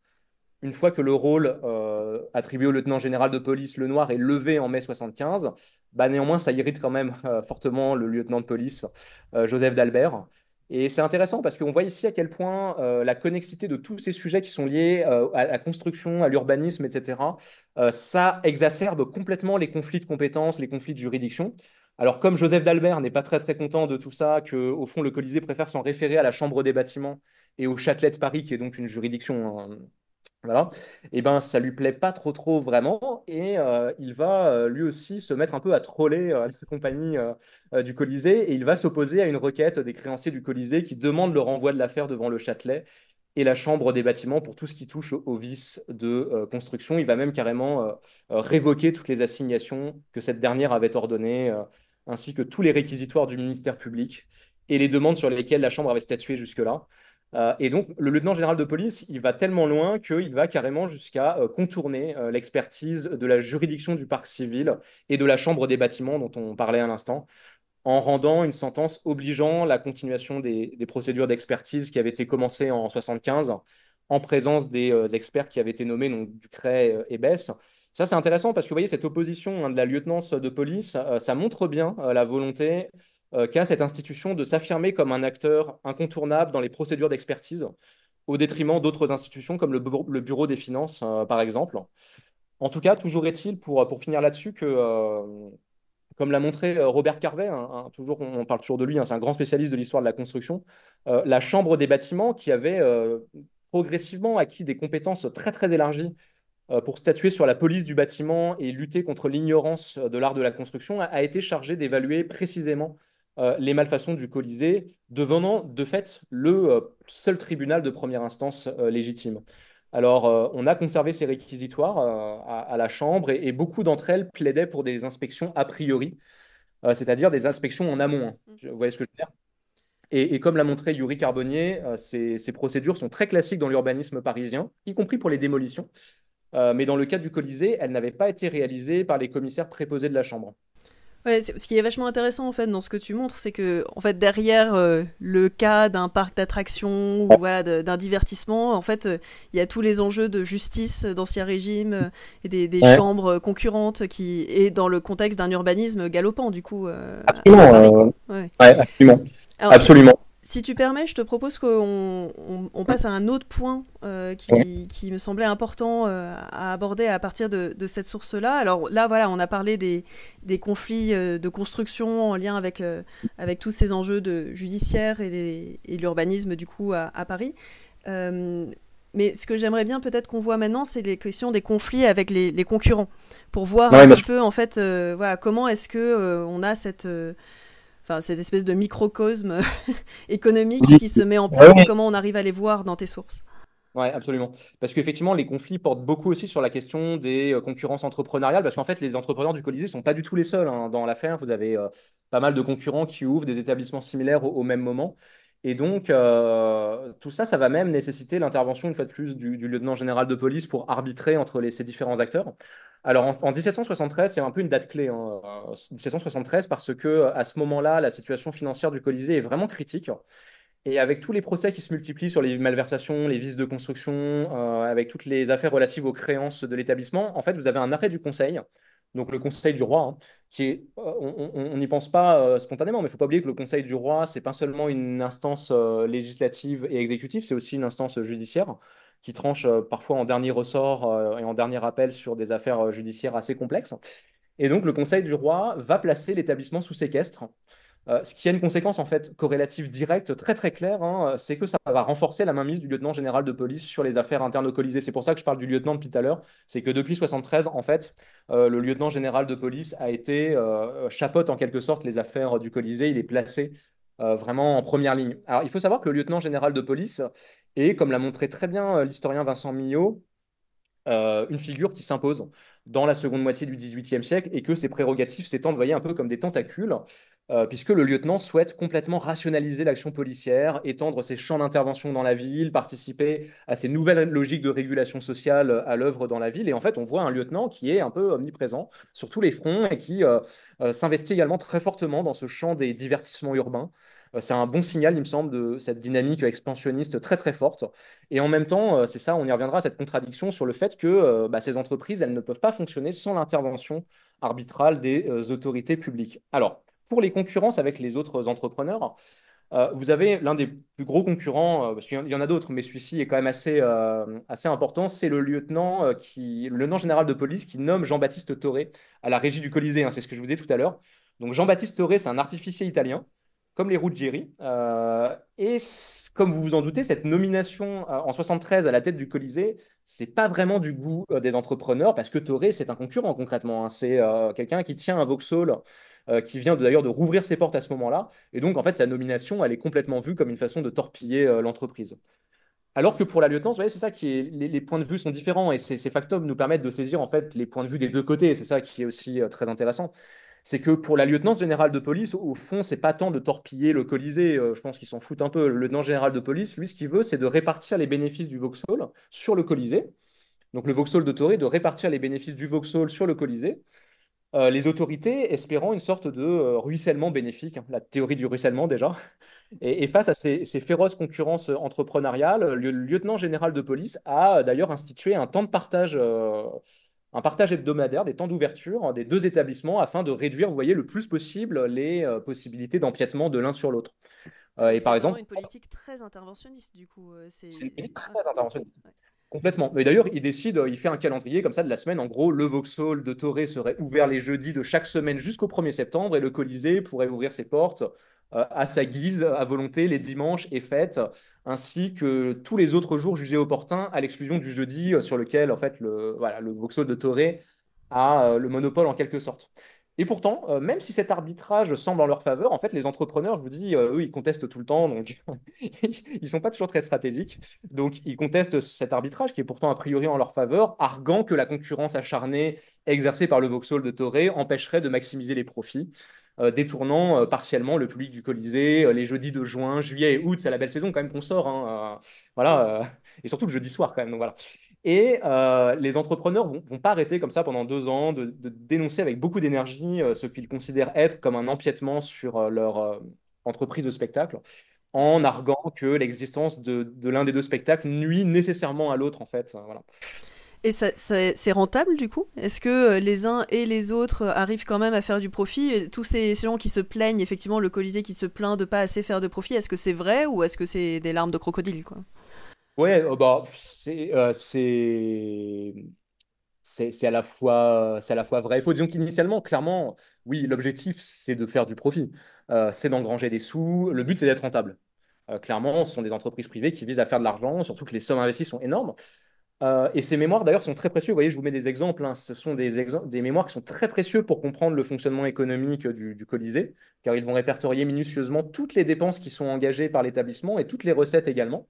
une fois que le rôle euh, attribué au lieutenant général de police Lenoir est levé en mai 75, bah néanmoins ça irrite quand même euh, fortement le lieutenant de police euh, Joseph d'Albert. Et c'est intéressant parce qu'on voit ici à quel point la connexité de tous ces sujets qui sont liés à la construction, à l'urbanisme, etc., ça exacerbe complètement les conflits de compétences, les conflits de juridiction. Alors comme Joseph d'Albert n'est pas très très content de tout ça, que au fond le Colisée préfère s'en référer à la Chambre des bâtiments et au Châtelet de Paris, qui est donc une juridiction voilà. Et eh ben, ça lui plaît pas trop trop vraiment et euh, il va euh, lui aussi se mettre un peu à troller euh, la compagnie du Colisée et il va s'opposer à une requête des créanciers du Colisée qui demande le renvoi de l'affaire devant le Châtelet et la Chambre des bâtiments pour tout ce qui touche aux vices de construction. Il va même carrément révoquer toutes les assignations que cette dernière avait ordonnées ainsi que tous les réquisitoires du ministère public et les demandes sur lesquelles la Chambre avait statué jusque-là. Euh, et donc, le lieutenant général de police, il va tellement loin qu'il va carrément jusqu'à euh, contourner euh, l'expertise de la juridiction du parc civil et de la chambre des bâtiments dont on parlait à l'instant, en rendant une sentence obligeant la continuation des, procédures d'expertise qui avaient été commencées en 1975 en présence des experts qui avaient été nommés, donc Ducret et Bess. Ça, c'est intéressant parce que vous voyez cette opposition hein, de la lieutenance de police, ça montre bien la volonté euh, qu'a cette institution de s'affirmer comme un acteur incontournable dans les procédures d'expertise, au détriment d'autres institutions comme le, bureau, des finances, euh, par exemple. En tout cas, toujours est-il, pour, euh, pour finir là-dessus, que, comme l'a montré Robert Carvet, hein, hein, toujours, on parle toujours de lui, hein, c'est un grand spécialiste de l'histoire de la construction, la Chambre des bâtiments, qui avait progressivement acquis des compétences très très élargies pour statuer sur la police du bâtiment et lutter contre l'ignorance de l'art de la construction, a, a été chargée d'évaluer précisément euh, les malfaçons du Colisée, devenant de fait le euh, seul tribunal de première instance euh, légitime. Alors, on a conservé ces réquisitoires à, la Chambre et, beaucoup d'entre elles plaidaient pour des inspections a priori, c'est-à-dire des inspections en amont. Hein. Mm. Vous voyez ce que je veux dire et, comme l'a montré Yuri Carbonnier, ces, procédures sont très classiques dans l'urbanisme parisien, y compris pour les démolitions. mais dans le cas du Colisée, elles n'avaient pas été réalisées par les commissaires préposés de la Chambre ce qui est vachement intéressant en fait dans ce que tu montres, c'est que en fait derrière euh, le cas d'un parc d'attractions ou voilà d'un divertissement, en fait, euh, il y a tous les enjeux de justice euh, d'ancien régime et des, chambres concurrentes qui est dans le contexte d'un urbanisme galopant du coup. absolument. absolument. Si tu permets, je te propose qu'on passe à un autre point euh, qui, me semblait important euh, à aborder à partir de, cette source-là. Alors là, voilà, on a parlé des, conflits euh, de construction en lien avec, avec tous ces enjeux de judiciaire et, l'urbanisme, du coup, à, Paris. mais ce que j'aimerais bien peut-être qu'on voit maintenant, c'est les questions des conflits avec les, concurrents, pour voir un petit peu, en fait, voilà, comment est-ce que on a cette enfin cette espèce de microcosme économique qui se met en place et comment on arrive à les voir dans tes sources. Oui, absolument. Parce qu'effectivement, les conflits portent beaucoup aussi sur la question des euh, concurrences entrepreneuriales, parce qu'en fait, les entrepreneurs du Colisée ne sont pas du tout les seuls hein. dans l'affaire. Vous avez euh, pas mal de concurrents qui ouvrent des établissements similaires au même moment. Et donc, euh, tout ça, ça va même nécessiter l'intervention, une fois de plus, du, lieutenant général de police pour arbitrer entre ces différents acteurs. Alors, en, 1773, c'est un peu une date clé, 1773, hein, euh, parce que à ce moment-là, la situation financière du Colisée est vraiment critique. Et avec tous les procès qui se multiplient sur les malversations, les vices de construction, euh, avec toutes les affaires relatives aux créances de l'établissement, en fait, vous avez un arrêt du Conseil donc le Conseil du roi, hein, qui est, euh, on n'y pense pas euh, spontanément, mais il ne faut pas oublier que le Conseil du roi, c'est pas seulement une instance euh, législative et exécutive, c'est aussi une instance judiciaire qui tranche parfois en dernier ressort et en dernier appel sur des affaires judiciaires assez complexes. Et donc le Conseil du roi va placer l'établissement sous séquestre euh, ce qui a une conséquence en fait corrélative directe très très claire, hein, euh, c'est que ça va renforcer la mainmise du lieutenant général de police sur les affaires internes au Colisée. C'est pour ça que je parle du lieutenant depuis tout à l'heure. C'est que depuis 73, en fait, euh, le lieutenant général de police a été chapote en quelque sorte les affaires du colisée. Il est placé vraiment en première ligne. Alors il faut savoir que le lieutenant général de police est, comme l'a montré très bien l'historien Vincent Millot, une figure qui s'impose dans la seconde moitié du XVIIIe siècle et que ses prérogatives s'étendent, voyez, un peu comme des tentacules. Euh, puisque le lieutenant souhaite complètement rationaliser l'action policière, étendre ses champs d'intervention dans la ville, participer à ces nouvelles logiques de régulation sociale euh, à l'œuvre dans la ville. Et en fait, on voit un lieutenant qui est un peu omniprésent sur tous les fronts et qui euh, s'investit également très fortement dans ce champ des divertissements urbains. C'est un bon signal, il me semble, de cette dynamique expansionniste très très forte. Et en même temps, c'est ça, on y reviendra, cette contradiction sur le fait que bah, ces entreprises, elles ne peuvent pas fonctionner sans l'intervention arbitrale des autorités publiques. Alors, pour les concurrences avec les autres entrepreneurs, euh, vous avez l'un des plus gros concurrents, euh, parce qu'il y, en a d'autres, mais celui-ci est quand même assez, euh, assez important, c'est le lieutenant, qui, le nom général de police qui nomme Jean-Baptiste Torré à la régie du Colisée, hein, c'est ce que je vous disais tout à l'heure. Donc Jean-Baptiste Torré, c'est un artificier italien, comme les Ruggieri. et comme vous vous en doutez, cette nomination en 73 à la tête du Colisée, c'est pas vraiment du goût des entrepreneurs, parce que Torré, c'est un concurrent concrètement, hein. c'est quelqu'un qui tient un Vauxhall euh, qui vient d'ailleurs de rouvrir ses portes à ce moment-là. Et donc, en fait, sa nomination, elle est complètement vue comme une façon de torpiller euh, l'entreprise. Alors que pour la lieutenance, vous voyez, c'est ça qui est, les, points de vue sont différents et ces, ces factums nous permettent de saisir en fait les points de vue des deux côtés. C'est ça qui est aussi euh, très intéressant. C'est que pour la lieutenance générale de police, au fond, c'est pas tant de torpiller le Colisée. je pense qu'ils s'en foutent un peu. Le lieutenant général de police, lui, ce qu'il veut, c'est de répartir les bénéfices du Vauxhall sur le Colisée. Donc le Vauxhall de Toré, de répartir les bénéfices du Vauxhall sur le Colisée. Euh, les autorités espérant une sorte de euh, ruissellement bénéfique, hein, la théorie du ruissellement déjà. Et, face à ces, féroces concurrences entrepreneuriales, le, lieutenant général de police a euh, d'ailleurs institué un temps de partage, un partage hebdomadaire des temps d'ouverture hein, des deux établissements afin de réduire, vous voyez, le plus possible les possibilités d'empiètement de l'un sur l'autre. et par exemple, une politique très interventionniste du coup. C'est une politique ah. très interventionniste. Complètement. Mais d'ailleurs, il décide, euh, il fait un calendrier comme ça de la semaine. En gros, le Vauxhall de Toré serait ouvert les jeudis de chaque semaine jusqu'au 1er septembre et le Colisée pourrait ouvrir ses portes euh, à sa guise, à volonté, les dimanches et fêtes, ainsi que tous les autres jours jugés opportuns, à l'exclusion du jeudi euh, sur lequel, en fait, le, Vauxhall de Toré a le monopole en quelque sorte. Et pourtant, euh, même si cet arbitrage semble en leur faveur, en fait, les entrepreneurs, je vous dis, eux, ils contestent tout le temps, donc ils ne sont pas toujours très stratégiques. Donc, ils contestent cet arbitrage qui est pourtant a priori en leur faveur, arguant que la concurrence acharnée exercée par le Vauxhall de Toré empêcherait de maximiser les profits. Euh, détournant euh, partiellement le public du Colisée les jeudis de juin, juillet et août, c'est la belle saison quand même qu'on sort, hein, voilà, et surtout le jeudi soir quand même, donc voilà. Et euh, les entrepreneurs vont, vont pas arrêter comme ça pendant deux ans de, dénoncer avec beaucoup d'énergie euh, ce qu'ils considèrent être comme un empiètement sur euh, leur entreprise de spectacle, en arguant que l'existence de, l'un des deux spectacles nuit nécessairement à l'autre, en fait. Et c'est rentable du coup Est-ce que les uns et les autres arrivent quand même à faire du profit Tous ces gens qui se plaignent, effectivement, le Colisée qui se plaint de pas assez faire de profit, est-ce que c'est vrai ou est-ce que c'est des larmes de crocodile quoi oui, euh, bah, euh, c'est à la fois c'est à la fois vrai. Il faut dire qu'initialement, clairement, oui, l'objectif c'est de faire du profit, euh, c'est d'engranger des sous. Le but c'est d'être rentable. clairement, ce sont des entreprises privées qui visent à faire de l'argent, surtout que les sommes investies sont énormes. et ces mémoires, d'ailleurs, sont très précieux. Vous voyez, je vous mets des exemples. Hein. Ce sont des, des mémoires qui sont très précieux pour comprendre le fonctionnement économique du Colisée, car ils vont répertorier minutieusement toutes les dépenses qui sont engagées par l'établissement et toutes les recettes également.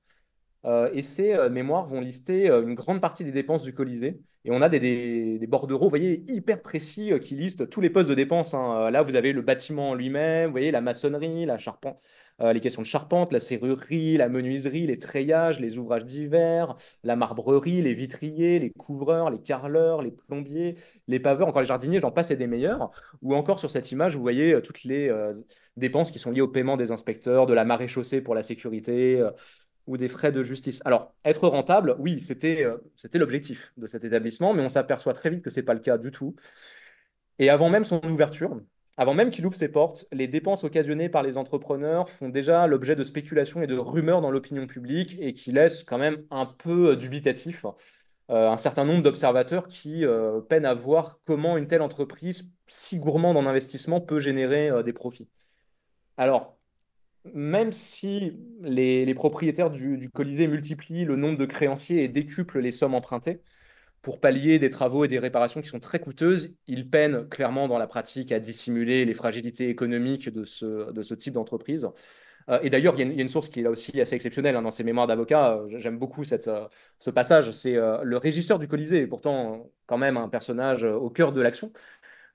Euh, et ces euh, mémoires vont lister euh, une grande partie des dépenses du Colisée. Et on a des, bordereaux, vous voyez, hyper précis qui listent tous les postes de dépenses. Hein. Là, vous avez le bâtiment lui-même, vous voyez la maçonnerie, la charpente. les questions de charpente, la serrurerie, la menuiserie, les treillages, les ouvrages divers, la marbrerie, les vitriers, les couvreurs, les carreleurs, les plombiers, les paveurs, encore les jardiniers, j'en passe et des meilleurs. Ou encore sur cette image, vous voyez toutes les dépenses qui sont liées au paiement des inspecteurs, de la marée chaussée pour la sécurité, ou des frais de justice. Alors, être rentable, oui, euh, c'était l'objectif de cet établissement, mais on s'aperçoit très vite que c'est pas le cas du tout. Et avant même son ouverture, avant même qu'il ouvre ses portes, les dépenses occasionnées par les entrepreneurs font déjà l'objet de spéculations et de rumeurs dans l'opinion publique et qui laissent quand même un peu euh, dubitatif euh, un certain nombre d'observateurs qui peinent à voir comment une telle entreprise, si gourmande en investissement, peut générer des profits. Alors, même si les, propriétaires du, Colisée multiplient le nombre de créanciers et décuplent les sommes empruntées, pour pallier des travaux et des réparations qui sont très coûteuses, ils peinent clairement dans la pratique à dissimuler les fragilités économiques de ce, type d'entreprise. Euh, et d'ailleurs, il y, a une source qui est là aussi assez exceptionnelle hein, dans ses mémoires d'avocat. Euh, j'aime beaucoup euh, ce passage. C'est le régisseur du Colisée, et pourtant quand même un personnage au cœur de l'action,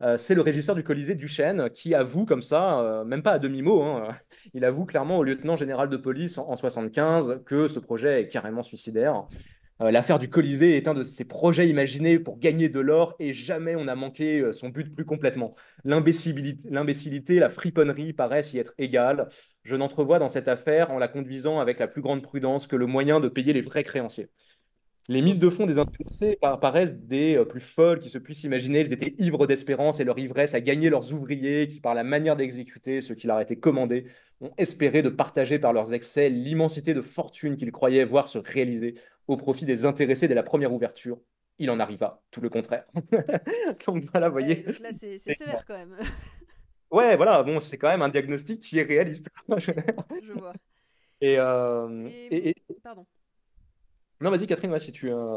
euh, c'est le régisseur du Colisée Duchesne qui avoue comme ça, euh, même pas à demi-mot, hein, il avoue clairement au lieutenant général de police en, 1975 75 que ce projet est carrément suicidaire. Euh, l'affaire du Colisée est un de ces projets imaginés pour gagner de l'or et jamais on n'a manqué son but plus complètement. L'imbécilité, la friponnerie paraissent y être égales. Je n'entrevois dans cette affaire, en la conduisant avec la plus grande prudence, que le moyen de payer les vrais créanciers. Les mises de fond des intéressés paraissent des euh, plus folles qui se puissent imaginer. Ils étaient ivres d'espérance et leur ivresse à gagné leurs ouvriers qui, par la manière d'exécuter ce qui leur était commandé, ont espéré de partager par leurs excès l'immensité de fortune qu'ils croyaient voir se réaliser au profit des intéressés dès la première ouverture. Il en arriva tout le contraire. Donc voilà, vous voyez. là, c'est sévère quand même. ouais, voilà, bon, c'est quand même un diagnostic qui est réaliste. Je vois. et... Euh, pardon. Non, vas-y, Catherine, si tu. Euh,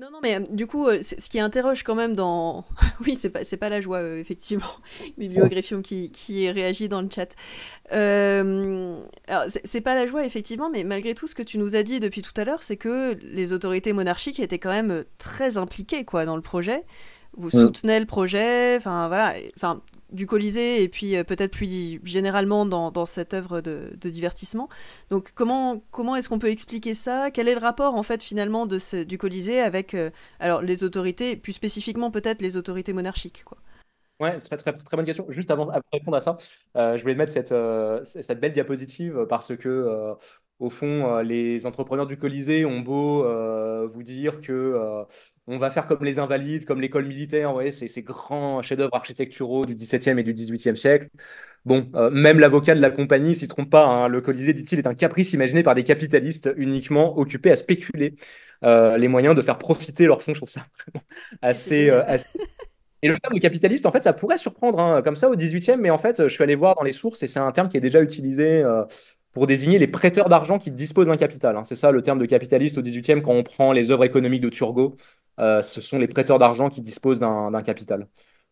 non, non, mais euh, du coup, euh, ce qui interroge quand même dans. oui, c'est pas, pas la joie, effectivement. Bibliographium qui, qui réagit dans le chat. alors, c'est pas la joie, effectivement, mais malgré tout, ce que tu nous as dit depuis tout à l'heure, c'est que les autorités monarchiques étaient quand même très impliquées quoi, dans le projet. Vous mm. soutenez le projet, enfin voilà. Enfin, du Colisée et puis euh, peut-être plus généralement dans, cette œuvre de, divertissement. Donc comment, comment est-ce qu'on peut expliquer ça Quel est le rapport en fait finalement de du Colisée avec euh, alors les autorités, plus spécifiquement peut-être les autorités monarchiques quoi Ouais, très, très, très bonne question. Juste avant de répondre à ça, euh, je voulais mettre cette, cette belle diapositive parce que au fond, euh, les entrepreneurs du Colisée ont beau euh, vous dire que euh, on va faire comme les invalides, comme l'école militaire, ouais, c'est ces grands chefs-d'œuvre architecturaux du XVIIe et du XVIIIe siècle. Bon, même l'avocat de la compagnie s'y trompe pas. Hein. Le Colisée, dit-il, est un caprice imaginé par des capitalistes uniquement occupés à spéculer les moyens de faire profiter leurs fonds. Je trouve ça assez, Et le terme de capitaliste, en fait, ça pourrait surprendre hein, comme ça au 18e, mais en fait, je suis allé voir dans les sources et c'est un terme qui est déjà utilisé pour désigner les prêteurs d'argent qui disposent d'un capital. Hein. C'est ça le terme de capitaliste au 18e quand on prend les œuvres économiques de Turgot. Euh, ce sont les prêteurs d'argent qui disposent d'un capital.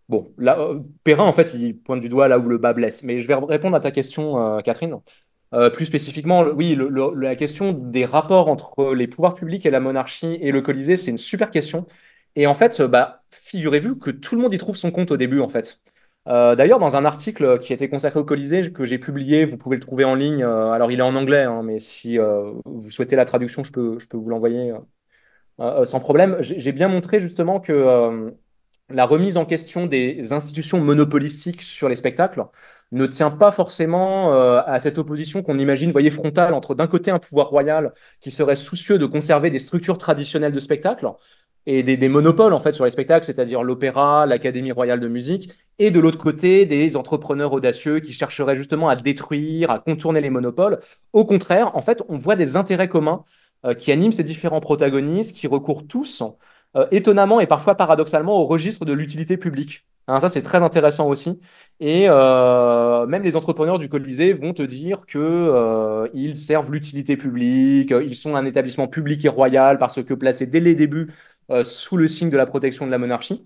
Bon, euh, Perrin, en fait, il pointe du doigt là où le bas blesse. Mais je vais répondre à ta question, euh, Catherine. plus spécifiquement, oui, la question des rapports entre les pouvoirs publics et la monarchie et le Colisée, c'est une super question. Et en fait, bah, figurez-vous que tout le monde y trouve son compte au début, en fait. Euh, d'ailleurs, dans un article qui a été consacré au Colisée, que j'ai publié, vous pouvez le trouver en ligne. Euh, alors, il est en anglais, hein, mais si euh, vous souhaitez la traduction, je peux, je peux vous l'envoyer sans problème. J'ai bien montré justement que la remise en question des institutions monopolistiques sur les spectacles ne tient pas forcément à cette opposition qu'on imagine, voyez, frontale entre d'un côté un pouvoir royal qui serait soucieux de conserver des structures traditionnelles de spectacle, et des, monopoles en fait sur les spectacles, c'est-à-dire l'opéra, l'Académie royale de musique, et de l'autre côté des entrepreneurs audacieux qui chercheraient justement à détruire, à contourner les monopoles. Au contraire, en fait, on voit des intérêts communs euh, qui animent ces différents protagonistes, qui recourent tous, euh, étonnamment et parfois paradoxalement, au registre de l'utilité publique. Hein, ça, c'est très intéressant aussi. Et euh, même les entrepreneurs du Colisée vont te dire que ils servent l'utilité publique, ils sont un établissement public et royal parce que placés dès les débuts euh, sous le signe de la protection de la monarchie.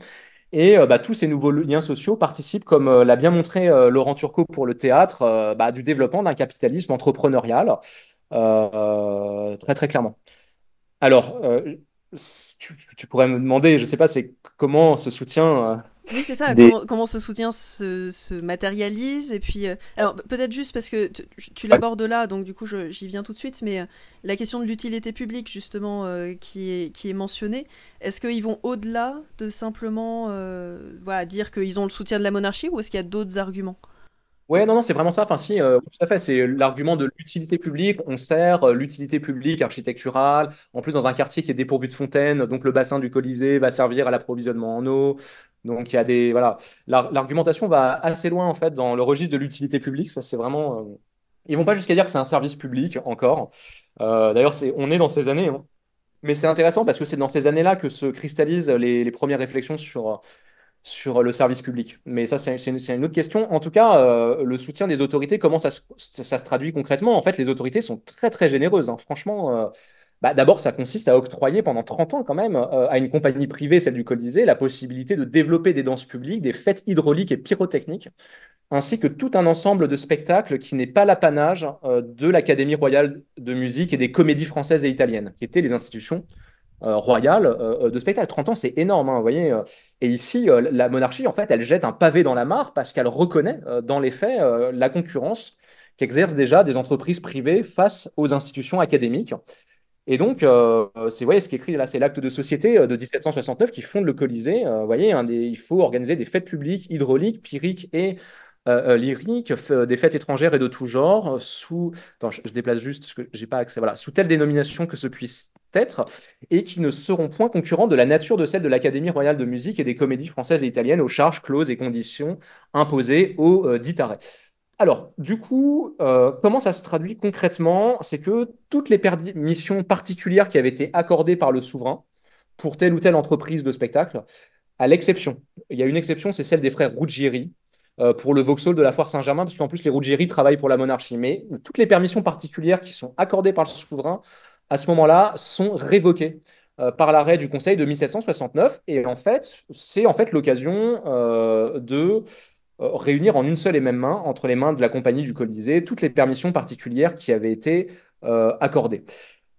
Et euh, bah, tous ces nouveaux liens sociaux participent, comme euh, l'a bien montré Laurent Turcot pour le théâtre, bah, du développement d'un capitalisme entrepreneurial, très très clairement. Alors, tu, pourrais me demander, je ne sais pas, c'est comment ce soutien oui, c'est ça, comment, comment, ce soutien se, matérialise. Et puis, euh, alors peut-être juste parce que tu, l'abordes là, donc du coup j'y viens tout de suite, mais euh, la question de l'utilité publique, justement, euh, qui, est, qui est mentionnée, est-ce qu'ils vont au-delà de simplement voilà, dire qu'ils ont le soutien de la monarchie ou est-ce qu'il y a d'autres arguments Ouais, non, non, c'est vraiment ça. Enfin, si, tout à fait. C'est l'argument de l'utilité publique. On sert l'utilité publique architecturale. En plus, dans un quartier qui est dépourvu de fontaines, donc le bassin du Colisée va servir à l'approvisionnement en eau. Donc il y a des voilà, l'argumentation va assez loin en fait dans le registre de l'utilité publique. Ça c'est vraiment, euh, ils vont pas jusqu'à dire que c'est un service public encore. Euh, d'ailleurs c'est, on est dans ces années, hein. mais c'est intéressant parce que c'est dans ces années-là que se cristallisent les, premières réflexions sur sur le service public. Mais ça c'est une, autre question. En tout cas, euh, le soutien des autorités, comment ça se, traduit concrètement En fait, les autorités sont très très généreuses. Hein. Franchement bah, d'abord, ça consiste à octroyer pendant 30 ans quand même euh, à une compagnie privée, celle du Colisée, la possibilité de développer des danses publiques, des fêtes hydrauliques et pyrotechniques, ainsi que tout un ensemble de spectacles qui n'est pas l'apanage euh, de l'Académie royale de musique et des comédies françaises et italiennes, qui étaient les institutions euh, royales de spectacle. 30 ans, c'est énorme, hein, vous voyez. Et ici, la monarchie, en fait, elle jette un pavé dans la mare parce qu'elle reconnaît, dans les faits, la concurrence qu'exercent déjà des entreprises privées face aux institutions académiques et donc, euh, c'est ce qui écrit là, c'est l'acte de société euh, de 1769 qui fonde le Colisée. Euh, voyez, hein, il faut organiser des fêtes publiques, hydrauliques, pyriques et lyriques, des fêtes étrangères et de tout genre, sous. je, déplace juste que j'ai pas accès. Voilà, sous telle dénomination que ce puisse être, et qui ne seront point concurrents de la nature de celle de l'Académie royale de musique et des comédies françaises et italiennes aux charges, clauses et conditions imposées aux dits arrêts. Alors, du coup, euh, comment ça se traduit concrètement C'est que toutes les permissions particulières qui avaient été accordées par le souverain pour telle ou telle entreprise de spectacle, à l'exception, il y a une exception, c'est celle des frères Ruggieri euh, pour le Vauxhall de la Foire Saint-Germain, parce qu'en plus, les Ruggieri travaillent pour la monarchie. Mais toutes les permissions particulières qui sont accordées par le souverain à ce moment-là sont révoquées euh, par l'arrêt du Conseil de 1769. Et en fait, c'est en fait l'occasion de euh, réunir en une seule et même main, entre les mains de la compagnie du Colisée, toutes les permissions particulières qui avaient été euh, accordées.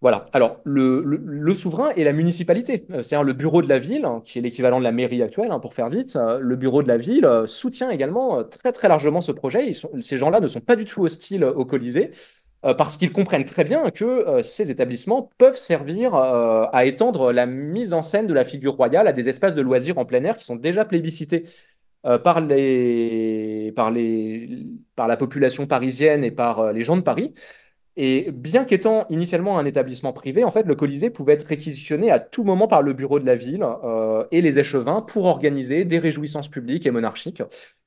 Voilà. Alors, le, souverain et la municipalité, euh, c'est-à-dire hein, le bureau de la ville, hein, qui est l'équivalent de la mairie actuelle, hein, pour faire vite, le bureau de la ville soutient également très très largement ce projet. ces gens-là ne sont pas du tout hostiles au Colisée, parce qu'ils comprennent très bien que ces établissements peuvent servir à étendre la mise en scène de la figure royale à des espaces de loisirs en plein air qui sont déjà plébiscités euh, par, les, par, les, par la population parisienne et par euh, les gens de Paris. Et bien qu'étant initialement un établissement privé, en fait, le Colisée pouvait être réquisitionné à tout moment par le bureau de la ville euh, et les échevins pour organiser des réjouissances publiques et monarchiques.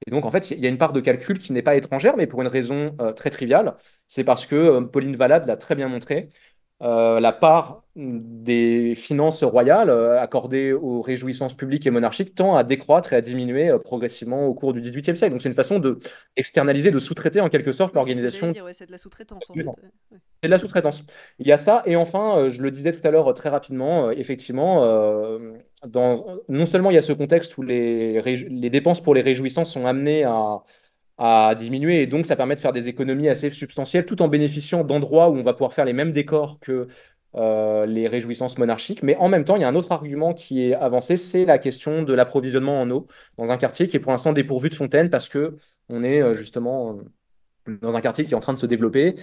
Et donc, en fait, il y a une part de calcul qui n'est pas étrangère, mais pour une raison très triviale. C'est parce que Pauline Valade l'a très bien montré. Euh, la part des finances royales euh, accordées aux réjouissances publiques et monarchiques tend à décroître et à diminuer euh, progressivement au cours du XVIIIe siècle. Donc c'est une façon de externaliser, de sous-traiter en quelque sorte l'organisation. C'est de la sous-traitance. En fait. C'est de la sous-traitance. Il y a ça et enfin, je le disais tout à l'heure très rapidement, effectivement, dans... non seulement il y a ce contexte où les, les dépenses pour les réjouissances sont amenées à à diminuer et donc ça permet de faire des économies assez substantielles tout en bénéficiant d'endroits où on va pouvoir faire les mêmes décors que euh, les réjouissances monarchiques. Mais en même temps, il y a un autre argument qui est avancé, c'est la question de l'approvisionnement en eau dans un quartier qui est pour l'instant dépourvu de fontaines parce que on est euh, justement euh, dans un quartier qui est en train de se développer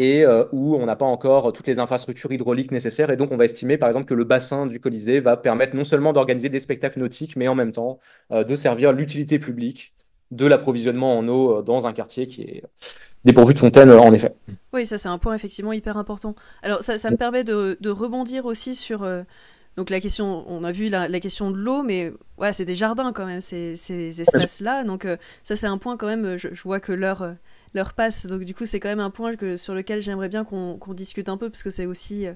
et où on n'a pas encore toutes les infrastructures hydrauliques nécessaires. Et donc, on va estimer, par exemple, que le bassin du Colisée va permettre non seulement d'organiser des spectacles nautiques, mais en même temps de servir l'utilité publique de l'approvisionnement en eau euh, dans un quartier qui est dépourvu de fontaines, euh, en effet. Oui, ça c'est un point effectivement hyper important. Alors ça, me permet de, rebondir aussi sur... Euh, donc la question, on a vu la, question de l'eau, mais voilà c'est des jardins quand même, ces, ces espaces-là. Donc ça c'est un point quand même, je, vois que l'heure, passe, donc du coup c'est quand même un point sur lequel j'aimerais bien qu'on discute un peu, parce que c'est aussi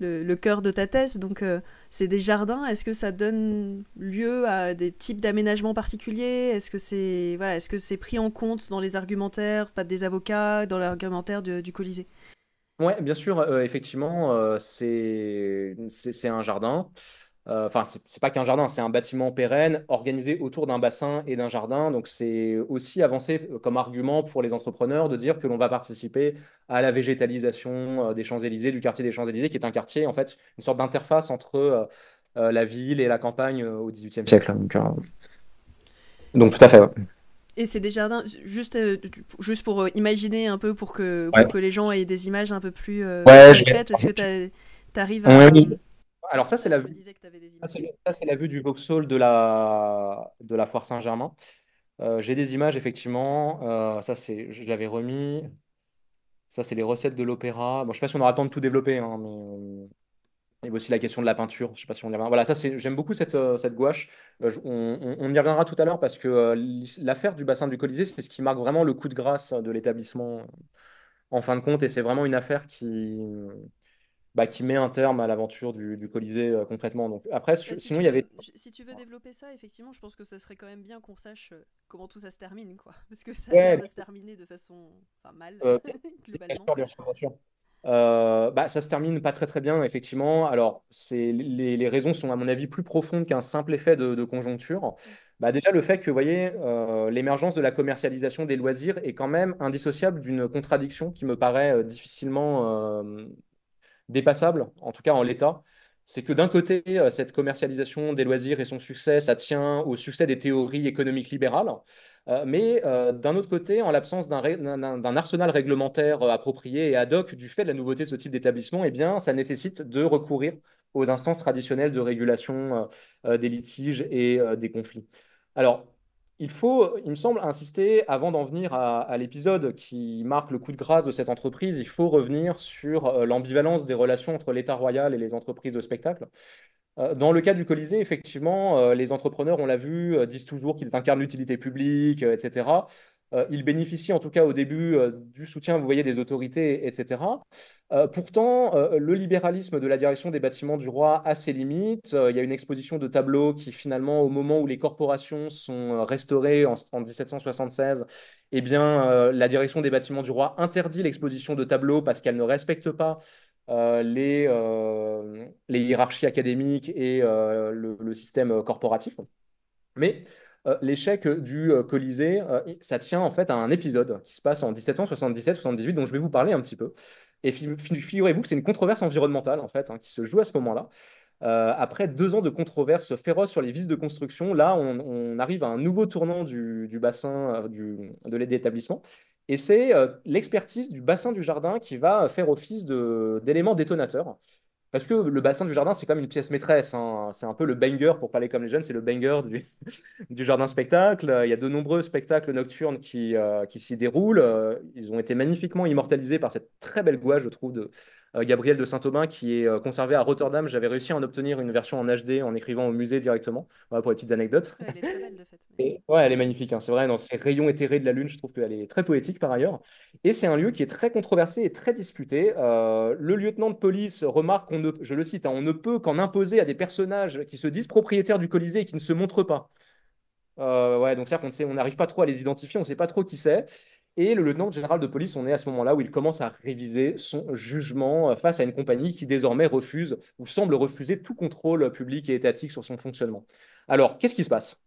le, cœur de ta thèse. Donc, euh, c'est des jardins. Est-ce que ça donne lieu à des types d'aménagements particuliers Est-ce que c'est voilà, est-ce que c'est pris en compte dans les argumentaires, pas des avocats, dans l'argumentaire du Colisée Oui, bien sûr. Euh, effectivement, euh, c'est c'est un jardin. Euh, enfin, ce c'est pas qu'un jardin, c'est un bâtiment pérenne organisé autour d'un bassin et d'un jardin. Donc, c'est aussi avancé euh, comme argument pour les entrepreneurs de dire que l'on va participer à la végétalisation euh, des Champs-Élysées, du quartier des Champs-Élysées, qui est un quartier, en fait, une sorte d'interface entre la ville et la campagne au XVIIIe siècle. Donc, tout à fait. Et c'est des jardins, juste, juste pour imaginer un peu, pour que, que les gens aient des images un peu plus concrètes. Est-ce que tu arrives à... Alors ça, c'est la, vue... la vue du Vauxhall de la, de la foire Saint-Germain. Euh, j'ai des images, effectivement. Euh, ça, c'est, je l'avais remis. Ça, c'est les recettes de l'opéra. Bon, je ne sais pas si on aura le temps de tout développer, hein, mais... Euh, il y a aussi la question de la peinture. Je sais pas si on Voilà, ça, j'aime beaucoup cette, cette gouache. on, on, y reviendra tout à l'heure parce que l'affaire du bassin du Colisée, c'est ce qui marque vraiment le coup de grâce de l'établissement en fin de compte. Et c'est vraiment une affaire qui, bah, qui met un terme à l'aventure du, Colisée euh, concrètement. Donc, après, bah, sinon, il y avait. Si tu veux développer ça, effectivement, je pense que ça serait quand même bien qu'on sache euh, comment tout ça se termine, quoi. Parce que ça va se terminer de façon enfin, mal, euh, globalement. bah, ça se termine pas très très bien, effectivement. Alors, les, raisons sont, à mon avis, plus profondes qu'un simple effet de, conjoncture. Mm. Bah, déjà, le fait que, vous voyez, l'émergence de la commercialisation des loisirs est quand même indissociable d'une contradiction qui me paraît difficilement dépassable, en tout cas en l'état. C'est que d'un côté, euh, cette commercialisation des loisirs et son succès, ça tient au succès des théories économiques libérales. Euh, mais euh, d'un autre côté, en l'absence d'un arsenal réglementaire approprié et ad hoc du fait de la nouveauté de ce type d'établissement, eh bien, ça nécessite de recourir aux instances traditionnelles de régulation des litiges et des conflits. Alors, il faut, il me semble, insister, avant d'en venir à, l'épisode qui marque le coup de grâce de cette entreprise, il faut revenir sur euh, l'ambivalence des relations entre l'État royal et les entreprises de spectacle. Euh, dans le cas du Colisée, effectivement, euh, les entrepreneurs, on l'a vu, disent toujours qu'ils incarnent l'utilité publique, etc. Euh, il bénéficie en tout cas au début euh, du soutien, vous voyez, des autorités, etc. Euh, pourtant, le libéralisme de la direction des bâtiments du roi a ses limites. il y a une exposition de tableaux qui finalement, au moment où les corporations sont restaurées en, 1776, eh bien, la direction des bâtiments du roi interdit l'exposition de tableaux parce qu'elle ne respecte pas les, hiérarchies académiques et le, le, système corporatif. Mais euh, l'échec euh, du euh, Colisée, ça tient en fait à un épisode qui se passe en 1777-78, dont je vais vous parler un petit peu. Et figurez-vous que c'est une controverse environnementale en fait hein, qui se joue à ce moment-là. après deux ans de controverse féroce sur les vis de construction, là, on, arrive à un nouveau tournant du, bassin du, de l'aide d'établissement. Et c'est l'expertise du bassin du jardin qui va faire office d'élément détonateur. Parce que le bassin du jardin, c'est comme une pièce maîtresse. Hein. C'est un peu le banger, pour parler comme les jeunes, c'est le banger du, jardin spectacle. Il y a de nombreux spectacles nocturnes qui, euh, qui s'y déroulent. Ils ont été magnifiquement immortalisés par cette très belle gouache, je trouve, de, euh, Gabriel de Saint-Aubin, qui est euh, conservé à Rotterdam. J'avais réussi à en obtenir une version en HD en écrivant au musée directement, voilà, pour les petites anecdotes. elle est ouais, elle est magnifique, hein. c'est vrai, dans ces rayons éthérés de la Lune, je trouve qu'elle est très poétique par ailleurs. Et c'est un lieu qui est très controversé et très disputé. Euh, le lieutenant de police remarque qu'on ne, je le cite, hein, on ne peut qu'en imposer à des personnages qui se disent propriétaires du Colisée et qui ne se montrent pas. ouais, donc c'est-à-dire qu'on n'arrive pas trop à les identifier, on ne sait pas trop qui c'est. Et le lieutenant général de police, on est à ce moment-là où il commence à réviser son jugement euh, face à une compagnie qui désormais refuse ou semble refuser tout contrôle public et étatique sur son fonctionnement. Alors, qu'est-ce qui se passe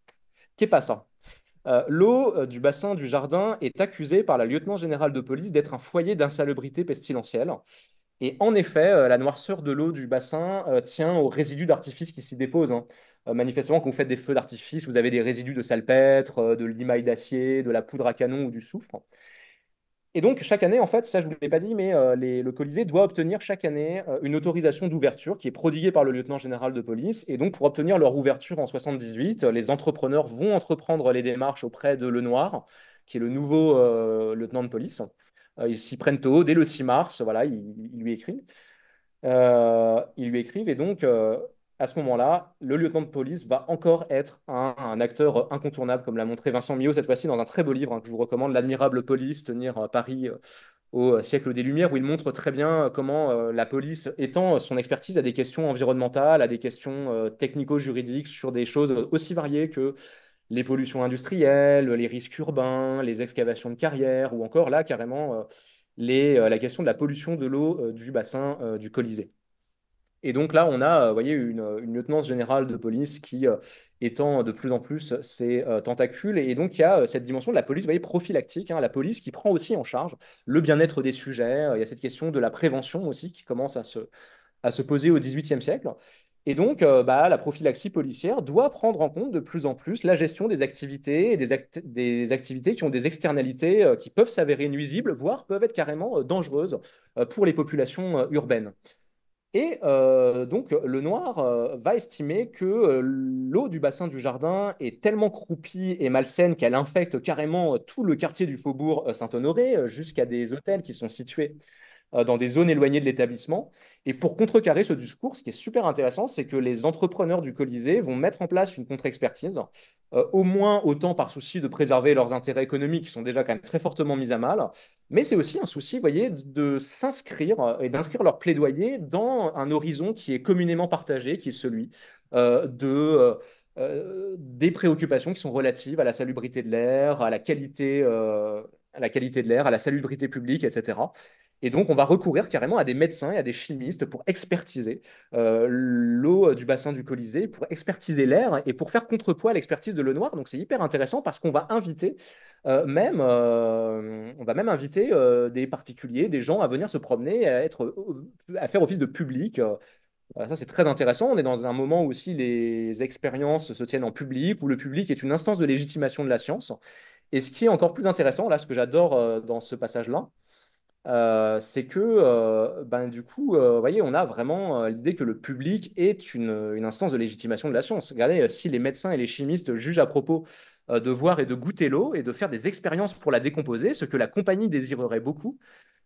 Qu'est qui ça hein? euh, L'eau euh, du bassin du jardin est accusée par la lieutenant général de police d'être un foyer d'insalubrité pestilentielle. Et en effet, euh, la noirceur de l'eau du bassin euh, tient aux résidus d'artifice qui s'y déposent. Hein. Euh, manifestement, quand vous faites des feux d'artifice, vous avez des résidus de salpêtre, de limaille d'acier, de la poudre à canon ou du soufre. Et donc, chaque année, en fait, ça je ne vous l'ai pas dit, mais les, le Colisée doit obtenir chaque année une autorisation d'ouverture qui est prodiguée par le lieutenant général de police. Et donc, pour obtenir leur ouverture en 78, les entrepreneurs vont entreprendre les démarches auprès de Lenoir, qui est le nouveau lieutenant de police. Euh, ils s'y prennent tôt, dès le 6 mars, voilà, ils, lui écrivent. Euh, lui écrivent et donc euh, à ce moment-là, le lieutenant de police va encore être un, acteur incontournable, comme l'a montré Vincent Millot cette fois-ci dans un très beau livre hein, que je vous recommande, L'admirable police, tenir Paris au siècle des Lumières, où il montre très bien comment la police étend son expertise à des questions environnementales, à des questions technico-juridiques, sur des choses aussi variées que les pollutions industrielles, les risques urbains, les excavations de carrières, ou encore là, carrément, euh, euh, la question de la pollution de l'eau euh, du bassin du Colisée. Et donc là, on a, voyez, une, une, lieutenance générale de police qui étend de plus en plus ses tentacules. Et donc, il y a cette dimension de la police, voyez, prophylactique, hein. la police qui prend aussi en charge le bien-être des sujets. Il y a cette question de la prévention aussi qui commence à se, à se poser au XVIIIe siècle. Et donc, euh, bah, la prophylaxie policière doit prendre en compte de plus en plus la gestion des activités, des, activités qui ont des externalités euh, qui peuvent s'avérer nuisibles, voire peuvent être carrément euh, dangereuses pour les populations urbaines. Et donc, le noir va estimer que l'eau du bassin du jardin est tellement croupie et malsaine qu'elle infecte carrément tout le quartier du faubourg Saint-Honoré, jusqu'à des hôtels qui sont situés euh, dans des zones éloignées de l'établissement. Et pour contrecarrer ce discours, ce qui est super intéressant, c'est que les entrepreneurs du Colisée vont mettre en place une contre-expertise, euh, au moins autant par souci de préserver leurs intérêts économiques qui sont déjà quand même très fortement mis à mal, mais c'est aussi un souci, vous voyez, de s'inscrire euh, et d'inscrire leur plaidoyer dans un horizon qui est communément partagé, qui est celui de... des préoccupations qui sont relatives à la salubrité de l'air, à la qualité à la qualité de l'air, à la salubrité publique, etc. Et donc, on va recourir carrément à des médecins et à des chimistes pour expertiser euh, l'eau du bassin du Colisée, pour expertiser l'air et pour faire contrepoids à l'expertise de Lenoir. Donc, c'est hyper intéressant parce qu'on va inviter euh, même, euh, on va même inviter des particuliers, des gens à venir se promener, à, être, à faire office de public. Ça, c'est très intéressant. On est dans un moment où aussi les expériences se tiennent en public, où le public est une instance de légitimation de la science. Et ce qui est encore plus intéressant, là, ce que j'adore dans ce passage-là, euh, c'est que euh, ben, du coup, euh, voyez, on a vraiment l'idée que le public est une, une, instance de légitimation de la science. Regardez, si les médecins et les chimistes jugent à propos de voir et de goûter l'eau et de faire des expériences pour la décomposer, ce que la compagnie désirerait beaucoup,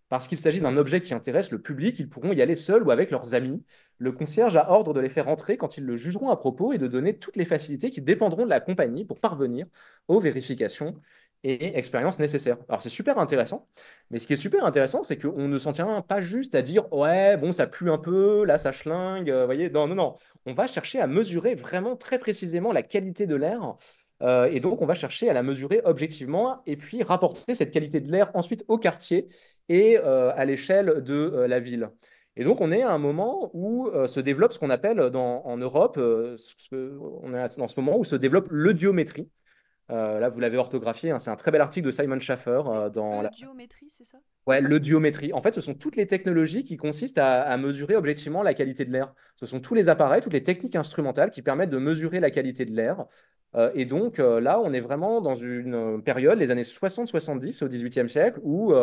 parce qu'il s'agit d'un objet qui intéresse le public, ils pourront y aller seuls ou avec leurs amis. Le concierge a ordre de les faire entrer quand ils le jugeront à propos et de donner toutes les facilités qui dépendront de la compagnie pour parvenir aux vérifications et expérience nécessaire. Alors c'est super intéressant, mais ce qui est super intéressant, c'est qu'on ne s'en tient pas juste à dire ouais, bon, ça pue un peu, là, ça chlingue, vous euh, voyez. Non, non, non. On va chercher à mesurer vraiment très précisément la qualité de l'air. Euh, et donc, on va chercher à la mesurer objectivement et puis rapporter cette qualité de l'air ensuite au quartier et euh, à l'échelle de la ville. Et donc, on est à un moment où se développe ce qu'on appelle en Europe, ce, on est dans ce moment où se développe l'audiométrie. Euh, là, vous l'avez orthographié. Hein, c'est un très bel article de Simon Schaffer euh, dans la c'est ça Ouais, le En fait, ce sont toutes les technologies qui consistent à, mesurer objectivement la qualité de l'air. Ce sont tous les appareils, toutes les techniques instrumentales qui permettent de mesurer la qualité de l'air. Euh, et donc là, on est vraiment dans une période, les années 60-70 au XVIIIe siècle, où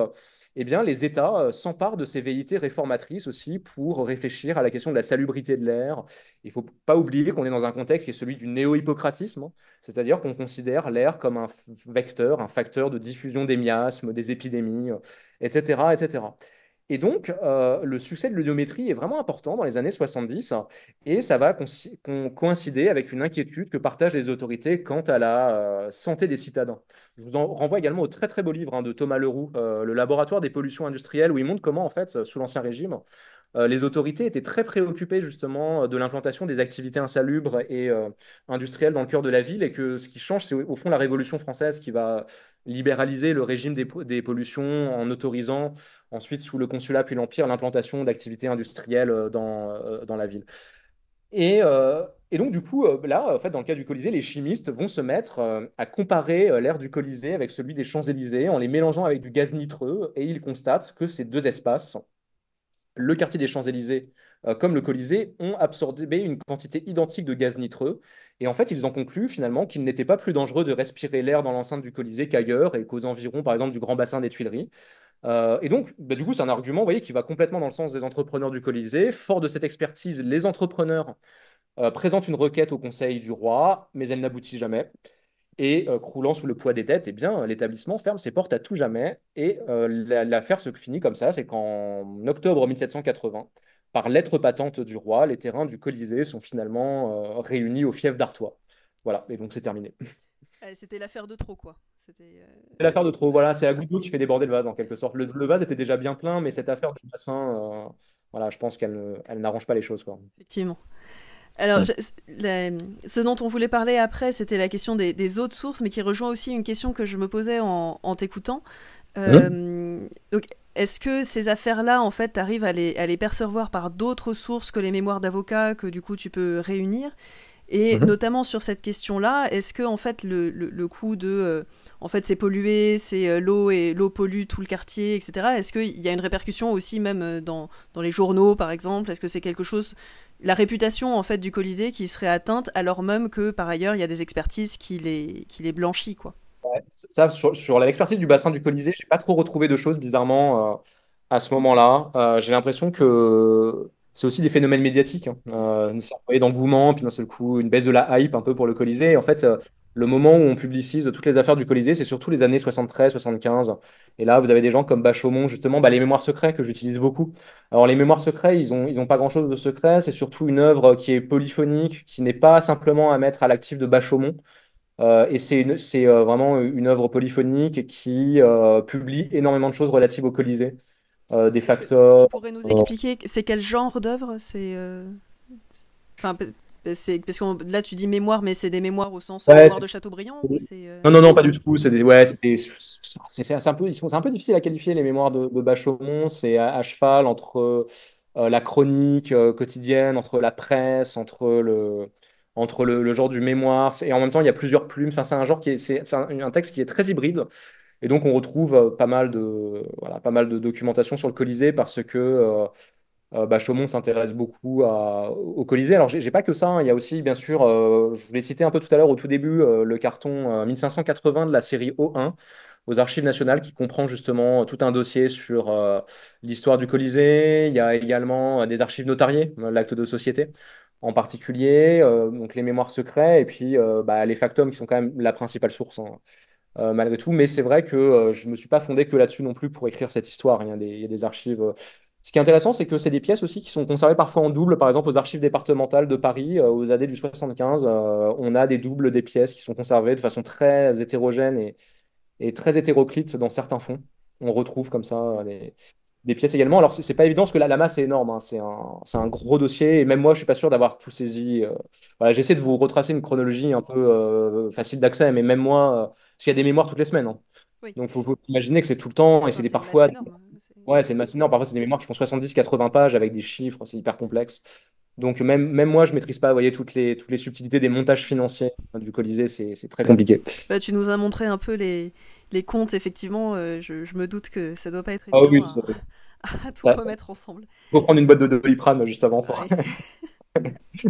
eh bien, les États euh, s'emparent de ces vérités réformatrices aussi pour réfléchir à la question de la salubrité de l'air. Il ne faut pas oublier qu'on est dans un contexte qui est celui du néo hypocratisme hein. c'est-à-dire qu'on considère l'air comme un vecteur, un facteur de diffusion des miasmes, des épidémies, etc., euh, etc. Et donc, euh, le succès de l'odiométrie est vraiment important dans les années 70 et ça va coïncider avec une inquiétude que partagent les autorités quant à la euh, santé des citadins. Je vous en renvoie également au très très beau livre hein, de Thomas Leroux, euh, Le laboratoire des pollutions industrielles, où il montre comment, en fait, sous l'Ancien Régime, euh, les autorités étaient très préoccupées justement de l'implantation des activités insalubres et euh, industrielles dans le cœur de la ville et que ce qui change, c'est au fond la Révolution française qui va libéraliser le régime des, pollutions en autorisant ensuite sous le consulat puis l'Empire l'implantation d'activités industrielles euh, dans, dans la ville. Et, donc, du coup, là, en fait, dans le cas du Colisée, les chimistes vont se mettre à comparer l'air du Colisée avec celui des Champs-Élysées en les mélangeant avec du gaz nitreux. Et ils constatent que ces deux espaces le quartier des Champs-Élysées euh, comme le Colisée ont absorbé une quantité identique de gaz nitreux. Et en fait, ils ont conclu finalement qu'il n'était pas plus dangereux de respirer l'air dans l'enceinte du Colisée qu'ailleurs et qu'aux environs, par exemple, du grand bassin des Tuileries. Euh, et donc, bah, du coup, c'est un argument vous voyez, qui va complètement dans le sens des entrepreneurs du Colisée. Fort de cette expertise, les entrepreneurs euh, présentent une requête au Conseil du roi, mais elle n'aboutit jamais. Et euh, croulant sous le poids des dettes, et eh bien, euh, l'établissement ferme ses portes à tout jamais. Et euh, l'affaire se finit comme ça, c'est qu'en octobre 1780, par lettre patente du roi, les terrains du Colisée sont finalement réunis au fief d'Artois. Voilà, et donc c'est terminé. C'était l'affaire de trop, quoi. C'était l'affaire de trop, voilà, c'est la qui fait déborder le vase, en quelque sorte. Le, vase était déjà bien plein, mais cette affaire du bassin, voilà, je pense qu'elle elle n'arrange pas les choses. Quoi. Effectivement. Alors, ce dont on voulait parler après, c'était la question des, autres sources, mais qui rejoint aussi une question que je me posais en, t'écoutant. Euh, est-ce que ces affaires-là, en fait, tu arrives à les, à les percevoir par d'autres sources que les mémoires d'avocats que du coup tu peux réunir et mhm. notamment sur cette question-là, est-ce que en fait le, coût de, euh, en fait c'est pollué, c'est euh, l'eau et l'eau pollue tout le quartier, etc. Est-ce qu'il y a une répercussion aussi même euh, dans, les journaux par exemple Est-ce que c'est quelque chose, la réputation en fait du Colisée qui serait atteinte alors même que par ailleurs il y a des expertises qui les qui les blanchit quoi Ça sur, sur l'expertise du bassin du Colisée, j'ai pas trop retrouvé de choses bizarrement à ce moment-là. j'ai l'impression que c'est aussi des phénomènes médiatiques. Hein. Euh, une d'engouement, puis d'un seul coup, une baisse de la hype un peu pour le Colisée. en fait, euh, le moment où on publicise toutes les affaires du Colisée, c'est surtout les années 73, 75. Et là, vous avez des gens comme Bachaumont, justement, bah, les mémoires secrets que j'utilise beaucoup. Alors, les mémoires secrets, ils n'ont pas grand-chose de secret. C'est surtout une œuvre qui est polyphonique, qui n'est pas simplement à mettre à l'actif de Bachaumont. Euh, et c'est vraiment une œuvre polyphonique qui publie énormément de choses relatives au Colisée. Euh, des facteurs. Tu pourrais nous expliquer c'est quel genre d'œuvre C'est euh, enfin, parce là tu dis mémoire, mais c'est des mémoires au sens euh, de Chateaubriand Non, non, non, pas du tout. C'est des... ouais, c'est un peu, ils un peu difficile à qualifier les mémoires de, de C'est à, cheval entre la chronique quotidienne, entre la presse, entre le, entre le, genre du mémoire, et en même temps, il y a plusieurs plumes. Enfin, c'est un genre qui est, c'est, un, texte qui est très hybride. Et donc, on retrouve euh, pas mal de, voilà, pas mal de documentation sur le Colisée parce que euh, euh, bah, Chaumont s'intéresse beaucoup au Colisée. Alors, j'ai pas que ça. Hein. Il y a aussi, bien sûr, je vous l'ai cité un peu tout à l'heure au tout début, le carton 1580 de la série O1 aux archives nationales qui comprend justement tout un dossier sur l'histoire du Colisée. Il y a également des archives notariées, l'acte de société en particulier, donc les mémoires secrets et puis bah, les factums qui sont quand même la principale source hein. Euh, malgré tout. Mais c'est vrai que euh, je ne me suis pas fondé que là-dessus non plus pour écrire cette histoire. Hein. Il y a des, archives. Euh. Ce qui est intéressant, c'est que c'est des pièces aussi qui sont conservées parfois en double. Par exemple, aux archives départementales de Paris, aux années du 75, on a des doubles des pièces qui sont conservées de façon très hétérogène et, et très hétéroclite dans certains fonds. On retrouve comme ça des, des pièces également. Alors, c'est pas évident parce que la, la masse est énorme. Hein. C'est un, gros dossier. Et même moi, je suis pas sûr d'avoir tout saisi. Euh. Voilà, J'essaie de vous retracer une chronologie un peu euh, facile d'accès, mais même moi, euh, parce qu'il y a des mémoires toutes les semaines. Hein. Donc, faut, faut imaginer que c'est tout le temps. Et c'est des parfois. Hein. ouais, c'est une masse énorme. Parfois, c'est des mémoires qui font 70-80 pages avec des chiffres. C'est hyper complexe. Donc, même, même moi, je maîtrise pas, vous voyez, toutes les, les subtilités des montages financiers du Colisée. C'est très compliqué. Bah, tu nous as montré un peu les les comptes, effectivement, euh, je, me doute que ça doit pas être ah oui, à, tout remettre ensemble. Faut prendre une boîte de doliprane juste avant.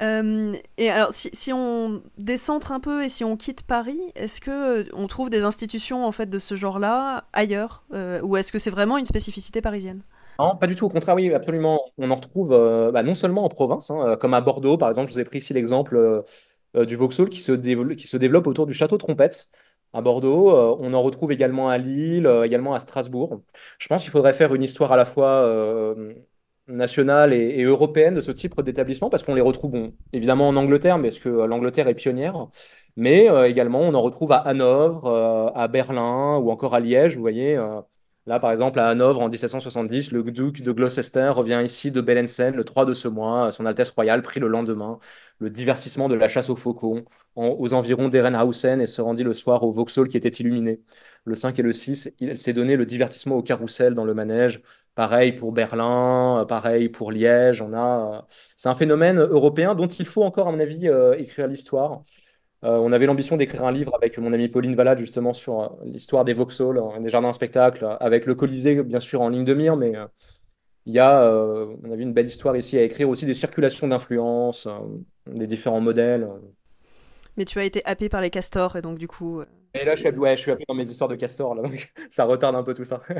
Euh, et alors, si, on décentre un peu et si on quitte Paris, est-ce que euh, on trouve des institutions en fait de ce genre-là ailleurs, ou est-ce que c'est vraiment une spécificité parisienne non, pas du tout. Au contraire, oui, absolument. On en retrouve bah, non seulement en province, hein, comme à Bordeaux, par exemple. Je vous ai pris ici l'exemple du Vauxhall qui se, qui se, développe autour du château Trompette à Bordeaux. Euh, on en retrouve également à Lille, euh, également à Strasbourg. Je pense qu'il faudrait faire une histoire à la fois euh, nationale et, européenne de ce type d'établissement, parce qu'on les retrouve évidemment en Angleterre, mais parce que l'Angleterre est pionnière. Mais également, on en retrouve à Hanovre, à Berlin ou encore à Liège. Vous voyez, Là, par exemple, à Hanovre, en 1770, le duc de Gloucester revient ici de Bellensen le 3 de ce mois. Son Altesse royale prit le lendemain le divertissement de la chasse aux faucons aux environs d'Erenhausen et se rendit le soir au Vauxhall qui était illuminé. Le 5 et le 6, il s'est donné le divertissement au carrousel dans le manège. Pareil pour Berlin, pareil pour Liège. On a, c'est un phénomène européen dont il faut encore, à mon avis, euh, écrire l'histoire. Euh, on avait l'ambition d'écrire un livre avec mon ami Pauline Valade justement sur euh, l'histoire des Vauxhall, euh, des jardins à spectacle, avec le Colisée bien sûr en ligne de mire, mais il y a, on avait une belle histoire ici à écrire aussi des circulations d'influence, des différents modèles. Mais tu as été happé par les castors et donc du coup. Et là je suis, happé, je suis dans mes histoires de castors, donc ça retarde un peu tout ça.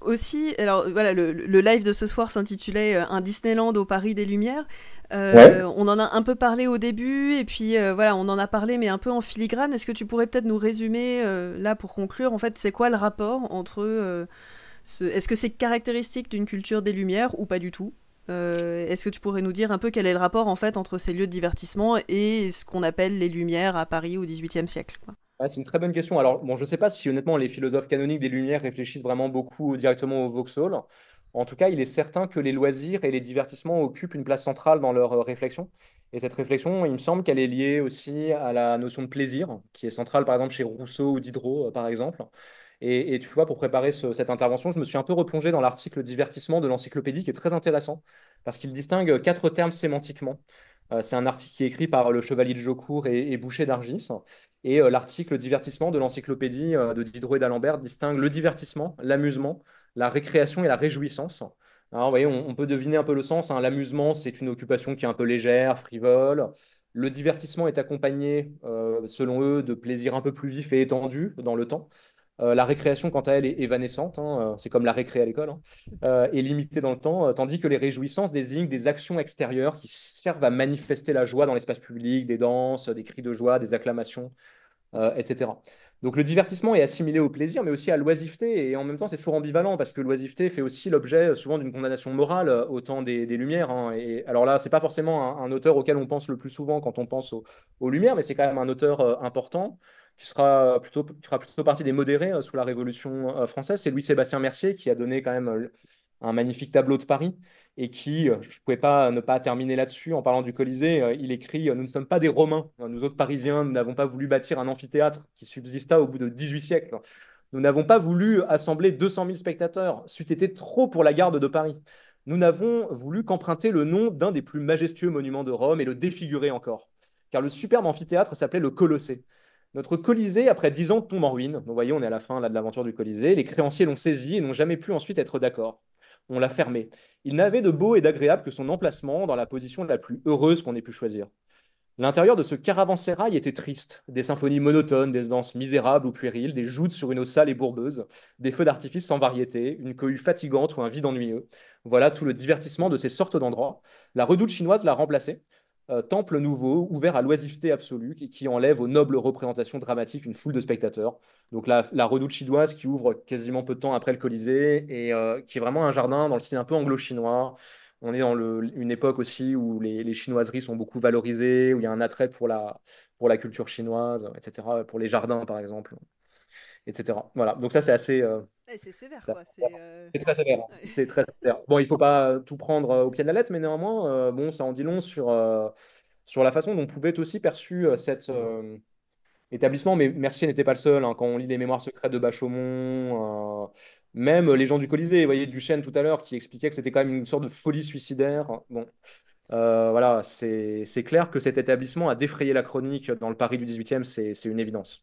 aussi, alors voilà, le, live de ce soir s'intitulait euh, Un Disneyland au Paris des Lumières. Euh, on en a un peu parlé au début, et puis euh, voilà, on en a parlé, mais un peu en filigrane. Est-ce que tu pourrais peut-être nous résumer, là pour conclure, en fait, c'est quoi le rapport entre. Est-ce que c'est caractéristique d'une culture des Lumières ou pas du tout Est-ce que tu pourrais nous dire un peu quel est le rapport en fait entre ces lieux de divertissement et ce qu'on appelle les Lumières à Paris au XVIIIe siècle c'est une très bonne question. Alors, bon, je ne sais pas si honnêtement les philosophes canoniques des Lumières réfléchissent vraiment beaucoup directement au Vauxhall. En tout cas, il est certain que les loisirs et les divertissements occupent une place centrale dans leur euh, réflexion. Et cette réflexion, il me semble qu'elle est liée aussi à la notion de plaisir, qui est centrale par exemple chez Rousseau ou Diderot, euh, par exemple. Et, tu vois, pour préparer cette intervention, je me suis un peu replongé dans l'article divertissement de l'encyclopédie, qui est très intéressant, parce qu'il distingue quatre termes sémantiquement. Euh, c'est un article qui est écrit par le Chevalier de Jaucourt et, Boucher d'Argis. Et euh, l'article Divertissement de l'encyclopédie euh, de Diderot et d'Alembert distingue le divertissement, l'amusement, la récréation et la réjouissance. Alors, vous voyez, on, peut deviner un peu le sens. Hein. L'amusement, c'est une occupation qui est un peu légère, frivole. Le divertissement est accompagné, selon eux, de plaisirs un peu plus vifs et étendus dans le temps. Euh, la récréation, quant à elle, est évanescente, hein. euh, c'est comme la récré à l'école, est hein. euh, limitée dans le temps, tandis que les réjouissances désignent des actions extérieures qui servent à manifester la joie dans l'espace public, des danses, des cris de joie, des acclamations, etc. Donc le divertissement est assimilé au plaisir, mais aussi à l'oisiveté, et en même temps c'est fort ambivalent, parce que l'oisiveté fait aussi l'objet souvent d'une condamnation morale au temps des, Lumières. Hein. et alors là, c'est pas forcément un, auteur auquel on pense le plus souvent quand on pense aux Lumières, mais c'est quand même un auteur important qui sera plutôt, qui fera plutôt partie des modérés euh, sous la Révolution euh, française. C'est Louis-Sébastien Mercier qui a donné quand même euh, un magnifique tableau de Paris et qui, je ne pouvais pas ne pas terminer là-dessus en parlant du Colisée, il écrit Nous ne sommes pas des Romains, nous autres Parisiens, nous n'avons pas voulu bâtir un amphithéâtre qui subsista au bout de 18 siècles. Nous n'avons pas voulu assembler 200 000 spectateurs, c'eût été trop pour la garde de Paris. Nous n'avons voulu qu'emprunter le nom d'un des plus majestueux monuments de Rome et le défigurer encore. Car le superbe amphithéâtre s'appelait le Colossée. Notre Colisée, après dix ans, tombe en ruine. vous voyez, on est à la fin de l'aventure du Colisée. Les créanciers l'ont saisi et n'ont jamais pu ensuite être d'accord. On l'a fermé. Il n'avait de beau et d'agréable que son emplacement dans la position la plus heureuse qu'on ait pu choisir. L'intérieur de ce caravansérail était triste. Des symphonies monotones, des danses misérables ou puériles, des joutes sur une eau sale et bourbeuse, des feux d'artifice sans variété, une cohue fatigante ou un vide ennuyeux. Voilà tout le divertissement de ces sortes d'endroits. La redoute chinoise l'a remplacé. Euh, temple nouveau, ouvert à l'oisiveté absolue, qui, enlève aux nobles représentations dramatiques une foule de spectateurs. Donc la, redoute chinoise qui ouvre quasiment peu de temps après le Colisée et euh, qui est vraiment un jardin dans le style un peu anglo-chinois. On est dans une époque aussi où les, chinoiseries sont beaucoup valorisées, où il y a un attrait pour la, pour la culture chinoise, etc., pour les jardins par exemple, etc. Voilà, donc ça c'est assez, euh, c'est sévère, quoi. Euh, c'est très sévère. Hein. très sévère. Bon, il faut pas tout prendre euh, au pied de la lettre, mais néanmoins, euh, bon, ça en dit long sur, sur la façon dont pouvait être aussi perçu cet établissement. Mais Mercier n'était pas le seul. Hein. quand on lit les mémoires secrètes de Bachaumont, même les gens du Colisée, vous voyez Duchesne tout à l'heure qui expliquait que c'était quand même une sorte de folie suicidaire. Bon. voilà, c'est clair que cet établissement a défrayé la chronique dans le Paris du 18e, c'est une évidence.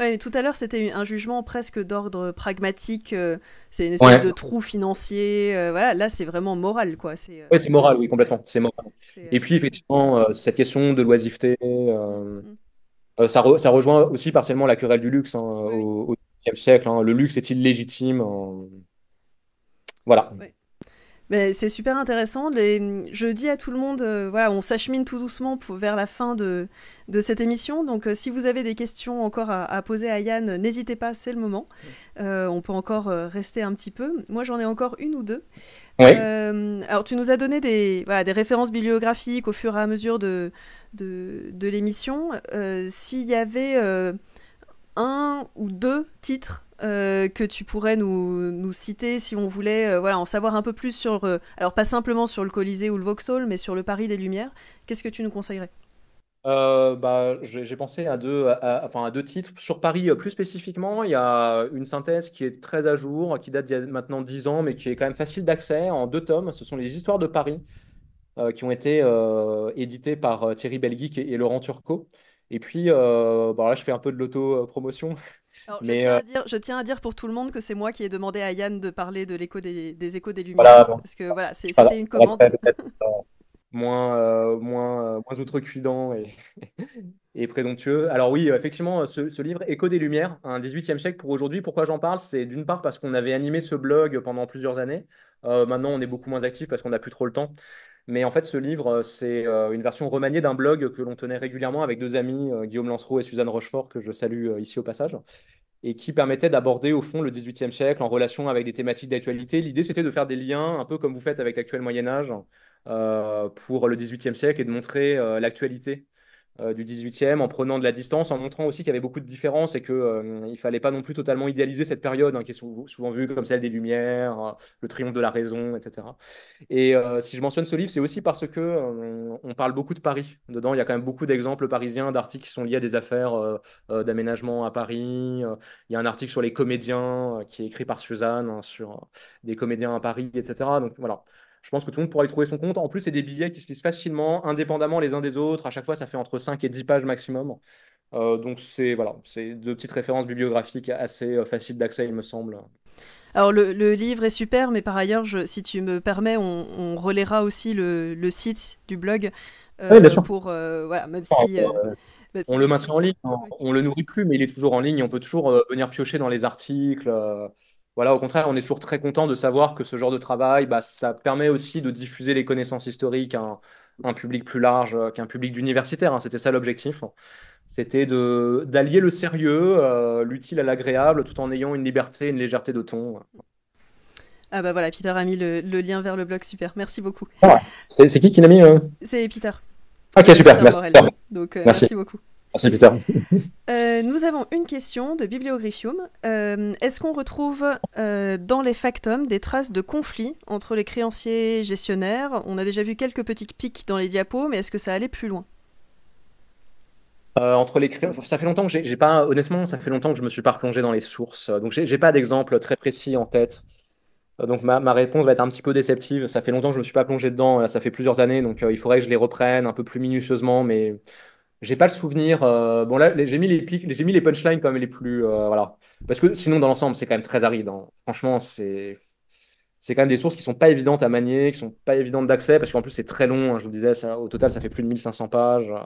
Ouais, tout à l'heure, c'était un jugement presque d'ordre pragmatique. Euh, c'est une espèce de trou financier. Euh, voilà, là, c'est vraiment moral, quoi. C'est euh, moral, oui, complètement. C'est moral. Et puis, effectivement, cette question de l'oisiveté, mm-hmm. ça, rejoint aussi partiellement la querelle du luxe hein, au XIXe siècle. Hein. Le luxe est-il légitime Voilà c'est super intéressant. je dis à tout le monde, euh, voilà, on s'achemine tout doucement vers la fin de, cette émission. Donc, euh, si vous avez des questions encore à, poser à Yann, n'hésitez pas, c'est le moment. Euh, on peut encore rester un petit peu. Moi, j'en ai encore une ou deux. alors, tu nous as donné des, références bibliographiques au fur et à mesure de, de, de l'émission. S'il y avait un ou deux titres euh, que tu pourrais nous, citer si on voulait euh, voilà, en savoir un peu plus sur, euh, alors pas simplement sur le Colisée ou le Vauxhall, mais sur le Paris des Lumières. Qu'est-ce que tu nous conseillerais bah, J'ai pensé à deux, deux titres. Sur Paris plus spécifiquement, il y a une synthèse qui est très à jour, qui date d'il y a maintenant 10 ans, mais qui est quand même facile d'accès en deux tomes. Ce sont les histoires de Paris qui ont été éditées par Thierry Belgique et, et Laurent Turcot. Et puis, euh, bah, là, je fais un peu de l'auto-promotion. Euh, euh, je, tiens à dire, pour tout le monde que c'est moi qui ai demandé à Yann de parler de des, échos des lumières. parce que voilà, c'était une commande. moins, moins, moins outrecuidant et, et, présomptueux. Alors oui, effectivement, ce, livre, Écho des Lumières, un 18e siècle pour aujourd'hui. Pourquoi j'en parle C'est d'une part parce qu'on avait animé ce blog pendant plusieurs années. maintenant, on est beaucoup moins actif parce qu'on n'a plus trop le temps. Mais en fait, ce livre, euh, c'est euh, une version remaniée d'un blog que l'on tenait régulièrement avec deux amis, euh, Guillaume Lancereau et Suzanne Rochefort, que je salue ici au passage, et qui permettait d'aborder au fond le XVIIIe siècle en relation avec des thématiques d'actualité. L'idée, c'était de faire des liens, un peu comme vous faites avec l'actuel Moyen Âge, pour le XVIIIe siècle et de montrer l'actualité euh, du 18e, en prenant de la distance, en montrant aussi qu'il y avait beaucoup de différences et qu'il euh, il ne fallait pas non plus totalement idéaliser cette période, hein, qui est souvent vue comme celle des Lumières, euh, le triomphe de la raison, etc. Et si je mentionne ce livre, c'est aussi parce que on parle beaucoup de Paris. Dedans, il y a quand même beaucoup d'exemples parisiens, d'articles qui sont liés à des affaires d'aménagement à Paris. Il y a un article sur les comédiens qui est écrit par Suzanne, hein, sur des comédiens à Paris, etc. Donc voilà, je pense que tout le monde pourra y trouver son compte. En plus, c'est des billets qui se lisent facilement, indépendamment les uns des autres. À chaque fois, ça fait entre 5 et 10 pages maximum. Euh, donc, c'est voilà, deux petites références bibliographiques assez euh, faciles d'accès, il me semble. Alors le, livre est super, mais par ailleurs, si tu me permets, on, on aussi le, site du blog pour même si. on le maintient en ligne, on, on le nourrit plus, mais il est toujours en ligne. On peut toujours euh, venir piocher dans les articles. Voilà, au contraire, on est toujours très content de savoir que ce genre de travail, bah, ça permet aussi de diffuser les connaissances historiques à un, public plus large euh, qu'un public d'universitaire. Hein. C'était ça l'objectif. C'était de, d'allier le sérieux, euh, l'utile à l'agréable, tout en ayant une liberté, une légèreté de ton. Ah bah voilà, Peter a mis le, lien vers le blog, super, merci beaucoup. Ah c'est, qui qui l'a mis euh C'est Peter. Ok, super, merci. Donc merci beaucoup. Merci Peter. Euh, nous avons une question de Bibliographium. Euh, est-ce qu'on retrouve euh, dans les factums des traces de conflits entre les créanciers gestionnaires On a déjà vu quelques petits pics dans les diapos, mais est-ce que ça allait plus loin entre les ça fait longtemps que j'ai pas, honnêtement, ça fait longtemps que je me suis pas replongé dans les sources. Donc j'ai pas d'exemple très précis en tête. Donc ma, réponse va être un petit peu déceptive. Ça fait longtemps que je me suis pas plongé dedans. ça fait plusieurs années, donc il faudrait que je les reprenne un peu plus minutieusement, mais j'ai pas le souvenir. Euh, bon, là, j'ai mis les j'ai mis les punchlines quand même les plus. Euh, voilà. Parce que sinon, dans l'ensemble, c'est quand même très aride. Hein. Franchement, c'est. C'est quand même des sources qui sont pas évidentes à manier, qui sont pas évidentes d'accès, parce qu'en plus c'est très long, hein, je vous disais, ça, au total ça fait plus de 1500 pages. Euh.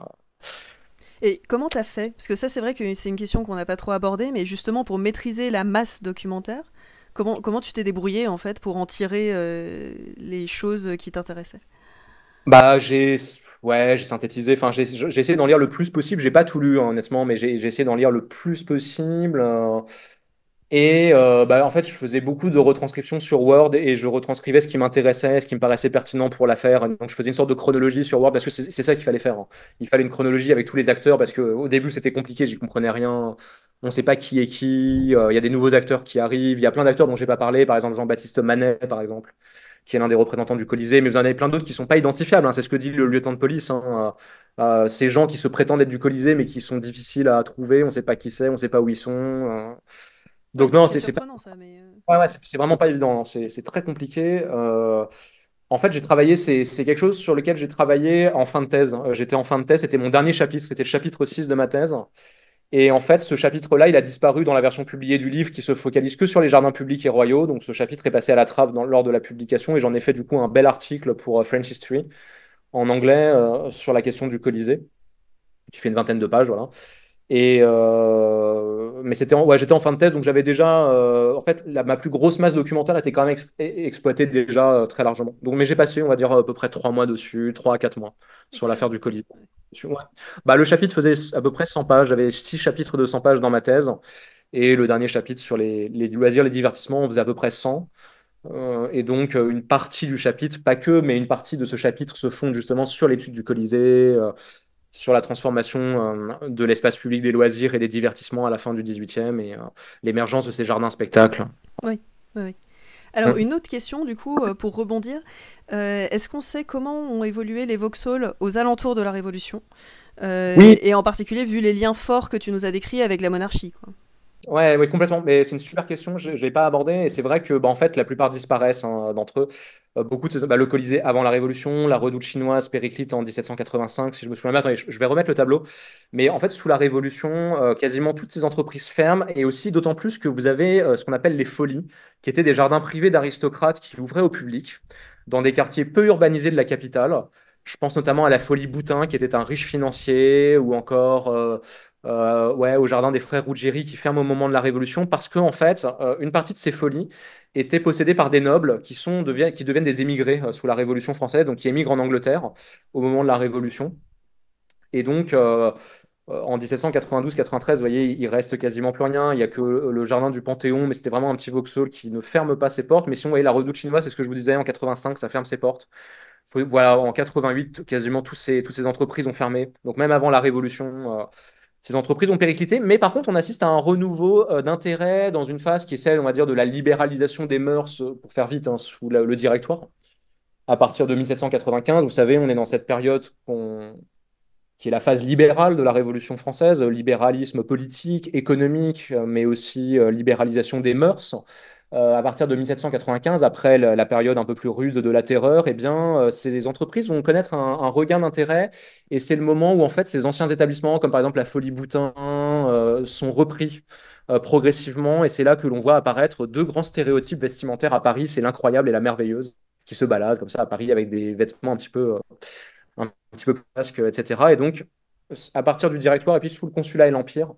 Et comment t'as fait Parce que ça c'est vrai que c'est une question qu'on n'a pas trop abordée, mais justement pour maîtriser la masse documentaire, comment, comment tu t'es débrouillé en fait pour en tirer les choses qui t'intéressaient Bah j'ai ouais, j'ai synthétisé, enfin, j'ai essayé d'en lire le plus possible. J'ai pas tout lu, hein, honnêtement, mais j'ai essayé d'en lire le plus possible. Euh. et euh, bah, en fait, je faisais beaucoup de retranscriptions sur Word et je retranscrivais ce qui m'intéressait, ce qui me paraissait pertinent pour l'affaire. Donc, je faisais une sorte de chronologie sur Word parce que c'est ça qu'il fallait faire. Hein. Il fallait une chronologie avec tous les acteurs parce qu'au début, c'était compliqué, j'y comprenais rien. On ne sait pas qui est qui. Euh, il y a des nouveaux acteurs qui arrivent. Il y a plein d'acteurs dont j'ai pas parlé, par exemple Jean-Baptiste Manet, par exemple qui est l'un des représentants du Colisée, mais vous en avez plein d'autres qui ne sont pas identifiables. Hein. C'est ce que dit le lieutenant de police. Hein. Euh, euh, ces gens qui se prétendent être du Colisée, mais qui sont difficiles à trouver, on ne sait pas qui c'est, on ne sait pas où ils sont. Donc non, c'est c'est vraiment pas évident. Hein. C'est très compliqué. Euh. En fait, j'ai travaillé, c'est quelque chose sur lequel j'ai travaillé en fin de thèse. J'étais en fin de thèse, c'était mon dernier chapitre, c'était le chapitre 6 de ma thèse. Et en fait, ce chapitre-là, il a disparu dans la version publiée du livre qui se focalise que sur les jardins publics et royaux. Donc ce chapitre est passé à la trappe lors de la publication et j'en ai fait du coup un bel article pour euh, French History en anglais euh, sur la question du Colisée, qui fait une vingtaine de pages, voilà. Et euh, mais c'était ouais, j'étais en fin de thèse, donc j'avais déjà en fait ma plus grosse masse documentaire était quand même e-, exploitée déjà très largement. Donc mais j'ai passé, on va dire à peu près trois mois dessus, trois à quatre mois sur l'affaire du Colisée. Bah, le chapitre faisait à peu près 100 pages. J'avais six chapitres de 100 pages dans ma thèse. Et le dernier chapitre sur les, les loisirs, les divertissements, on faisait à peu près 100. Euh, et donc, euh, une partie du chapitre, pas que, mais une partie de ce chapitre se fonde justement sur l'étude du Colisée, euh, sur la transformation de l'espace public des loisirs et des divertissements à la fin du 18e et l'émergence de ces jardins spectacles. Oui, oui. Alors, une autre question, du coup, euh, pour rebondir. Euh, est-ce qu'on sait comment ont évolué les voxels aux alentours de la Révolution euh, Et en particulier, vu les liens forts que tu nous as décrits avec la monarchie Ouais, oui, complètement. Mais c'est une super question. Je ne vais pas aborder. Et c'est vrai que, bah, en fait, la plupart disparaissent hein, d'entre eux. Euh, beaucoup de ces, bah, avant la Révolution, la Redoute chinoise, Périclite en 1785, si je me souviens bien. Attendez, je, vais remettre le tableau. Mais en fait, sous la Révolution, euh, quasiment toutes ces entreprises ferment. Et aussi, d'autant plus que vous avez euh, ce qu'on appelle les folies, qui étaient des jardins privés d'aristocrates qui ouvraient au public dans des quartiers peu urbanisés de la capitale. Je pense notamment à la Folie Boutin, qui était un riche financier, ou encore euh, ouais, au jardin des frères Ruggieri qui ferme au moment de la Révolution, parce que en fait, euh, une partie de ces folies était possédée par des nobles qui, sont, qui deviennent des émigrés euh, sous la Révolution française, donc qui émigrent en Angleterre au moment de la Révolution. Et donc, en 1792-93, vous voyez, il reste quasiment plus rien. Il n'y a que le jardin du Panthéon, mais c'était vraiment un petit Vauxhall qui ne ferme pas ses portes. Mais si on voyait la redoute chinoise, c'est ce que je vous disais, en 85, ça ferme ses portes voilà, en 88, quasiment tous ces, toutes ces entreprises ont fermé. Donc même avant la Révolution, ces entreprises ont périclité, mais par contre, on assiste à un renouveau euh, d'intérêt dans une phase qui est celle, on va dire, de la libéralisation des mœurs, euh, pour faire vite, hein, sous le directoire. À partir de 1795, vous savez, on est dans cette période qui est la phase libérale de la Révolution française, euh, libéralisme politique, économique, mais aussi libéralisation des mœurs. Euh, à partir de 1795, après la, période un peu plus rude de la terreur, eh bien, euh, ces entreprises vont connaître un, regain d'intérêt. Et c'est le moment où, en fait, ces anciens établissements, comme par exemple la Folie Boutin, euh, sont repris progressivement. Et c'est là que l'on voit apparaître deux grands stéréotypes vestimentaires à Paris c'est l'incroyable et la merveilleuse, qui se baladent comme ça à Paris avec des vêtements un petit peu, un petit peu presque, etc. Et donc, à partir du directoire et puis sous le consulat et l'Empire,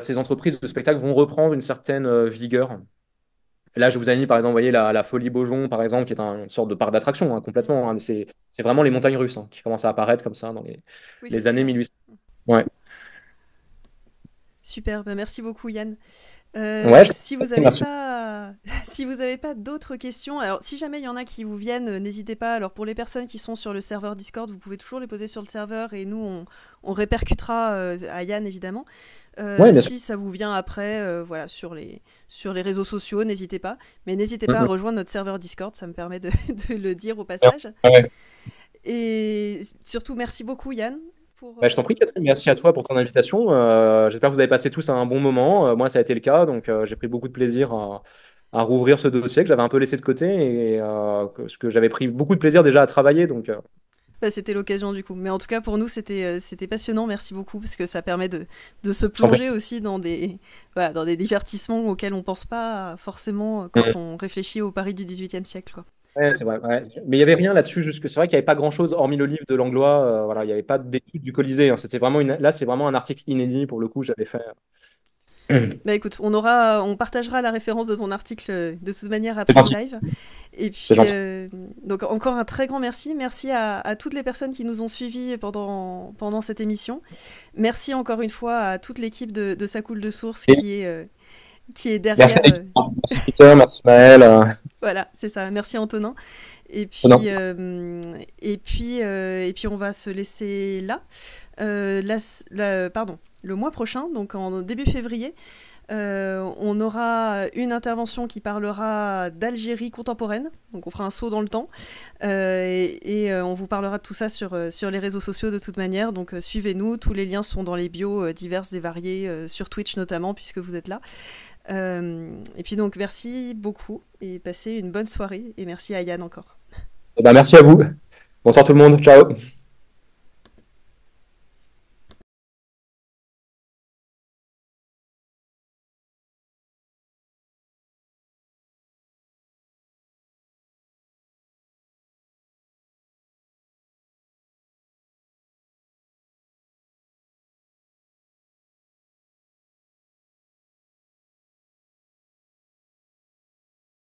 ces entreprises de spectacle vont reprendre une certaine vigueur. Là, je vous ai mis par exemple, voyez, la, Folie Beaujon, par exemple, qui est un, une sorte de parc d'attraction, hein, complètement. Hein, c'est vraiment les montagnes russes hein, qui commencent à apparaître comme ça dans les, années 1800. Mm. Ouais. Super, bah, merci beaucoup Yann. Euh, si vous n'avez pas Si vous n'avez pas d'autres questions, alors si jamais il y en a qui vous viennent, euh, n'hésitez pas. Alors pour les personnes qui sont sur le serveur Discord, vous pouvez toujours les poser sur le serveur et nous on, répercutera euh, à Yann évidemment. Euh, si ça vous vient après, voilà, sur les, sur les réseaux sociaux, n'hésitez pas. Mais n'hésitez pas à mhm. rejoindre notre serveur Discord, ça me permet de, le dire au passage. Et surtout, merci beaucoup Yann. Pour, bah, je t'en prie Catherine, merci à toi pour ton invitation. J'espère que vous avez passé tous un bon moment. moi, ça a été le cas, donc j'ai pris beaucoup de plaisir à, à rouvrir ce dossier que j'avais un peu laissé de côté et euh, ce que j'avais pris beaucoup de plaisir déjà à travailler. Donc, euh. bah, c'était l'occasion du coup. Mais en tout cas, pour nous, c'était, euh, c'était passionnant. Merci beaucoup parce que ça permet de, de se plonger aussi dans des, dans des divertissements auxquels on ne pense pas forcément quand on réfléchit au Paris du XVIIIe siècle. Quoi. Mais il n'y avait rien là-dessus. que C'est vrai qu'il n'y avait pas grand-chose, hormis le livre de Langlois. voilà, il n'y avait pas d'études du Colisée. Hein. C'était vraiment une... Là, c'est vraiment un article inédit pour le coup. J'avais fait Bah, écoute, on aura, on partagera la référence de ton article euh, de toute manière après le live. Et puis, euh, donc encore un très grand merci. Merci à, toutes les personnes qui nous ont suivis pendant, pendant cette émission. Merci encore une fois à toute l'équipe de, de de Source qui est. Euh, qui est derrière. Merci Peter, merci Maël. voilà, c'est ça. Merci Antonin. Et puis, et puis, et puis, on va se laisser là. la, pardon le mois prochain, donc en début février. Euh, on aura une intervention qui parlera d'Algérie contemporaine, donc on fera un saut dans le temps, euh, et, euh, on vous parlera de tout ça sur, sur les réseaux sociaux de toute manière, donc suivez-nous, tous les liens sont dans les bios diverses et variées, sur Twitch notamment, puisque vous êtes là. et puis donc merci beaucoup, et passez une bonne soirée, et merci à Yann encore. Eh ben, merci à vous, bonsoir tout le monde, ciao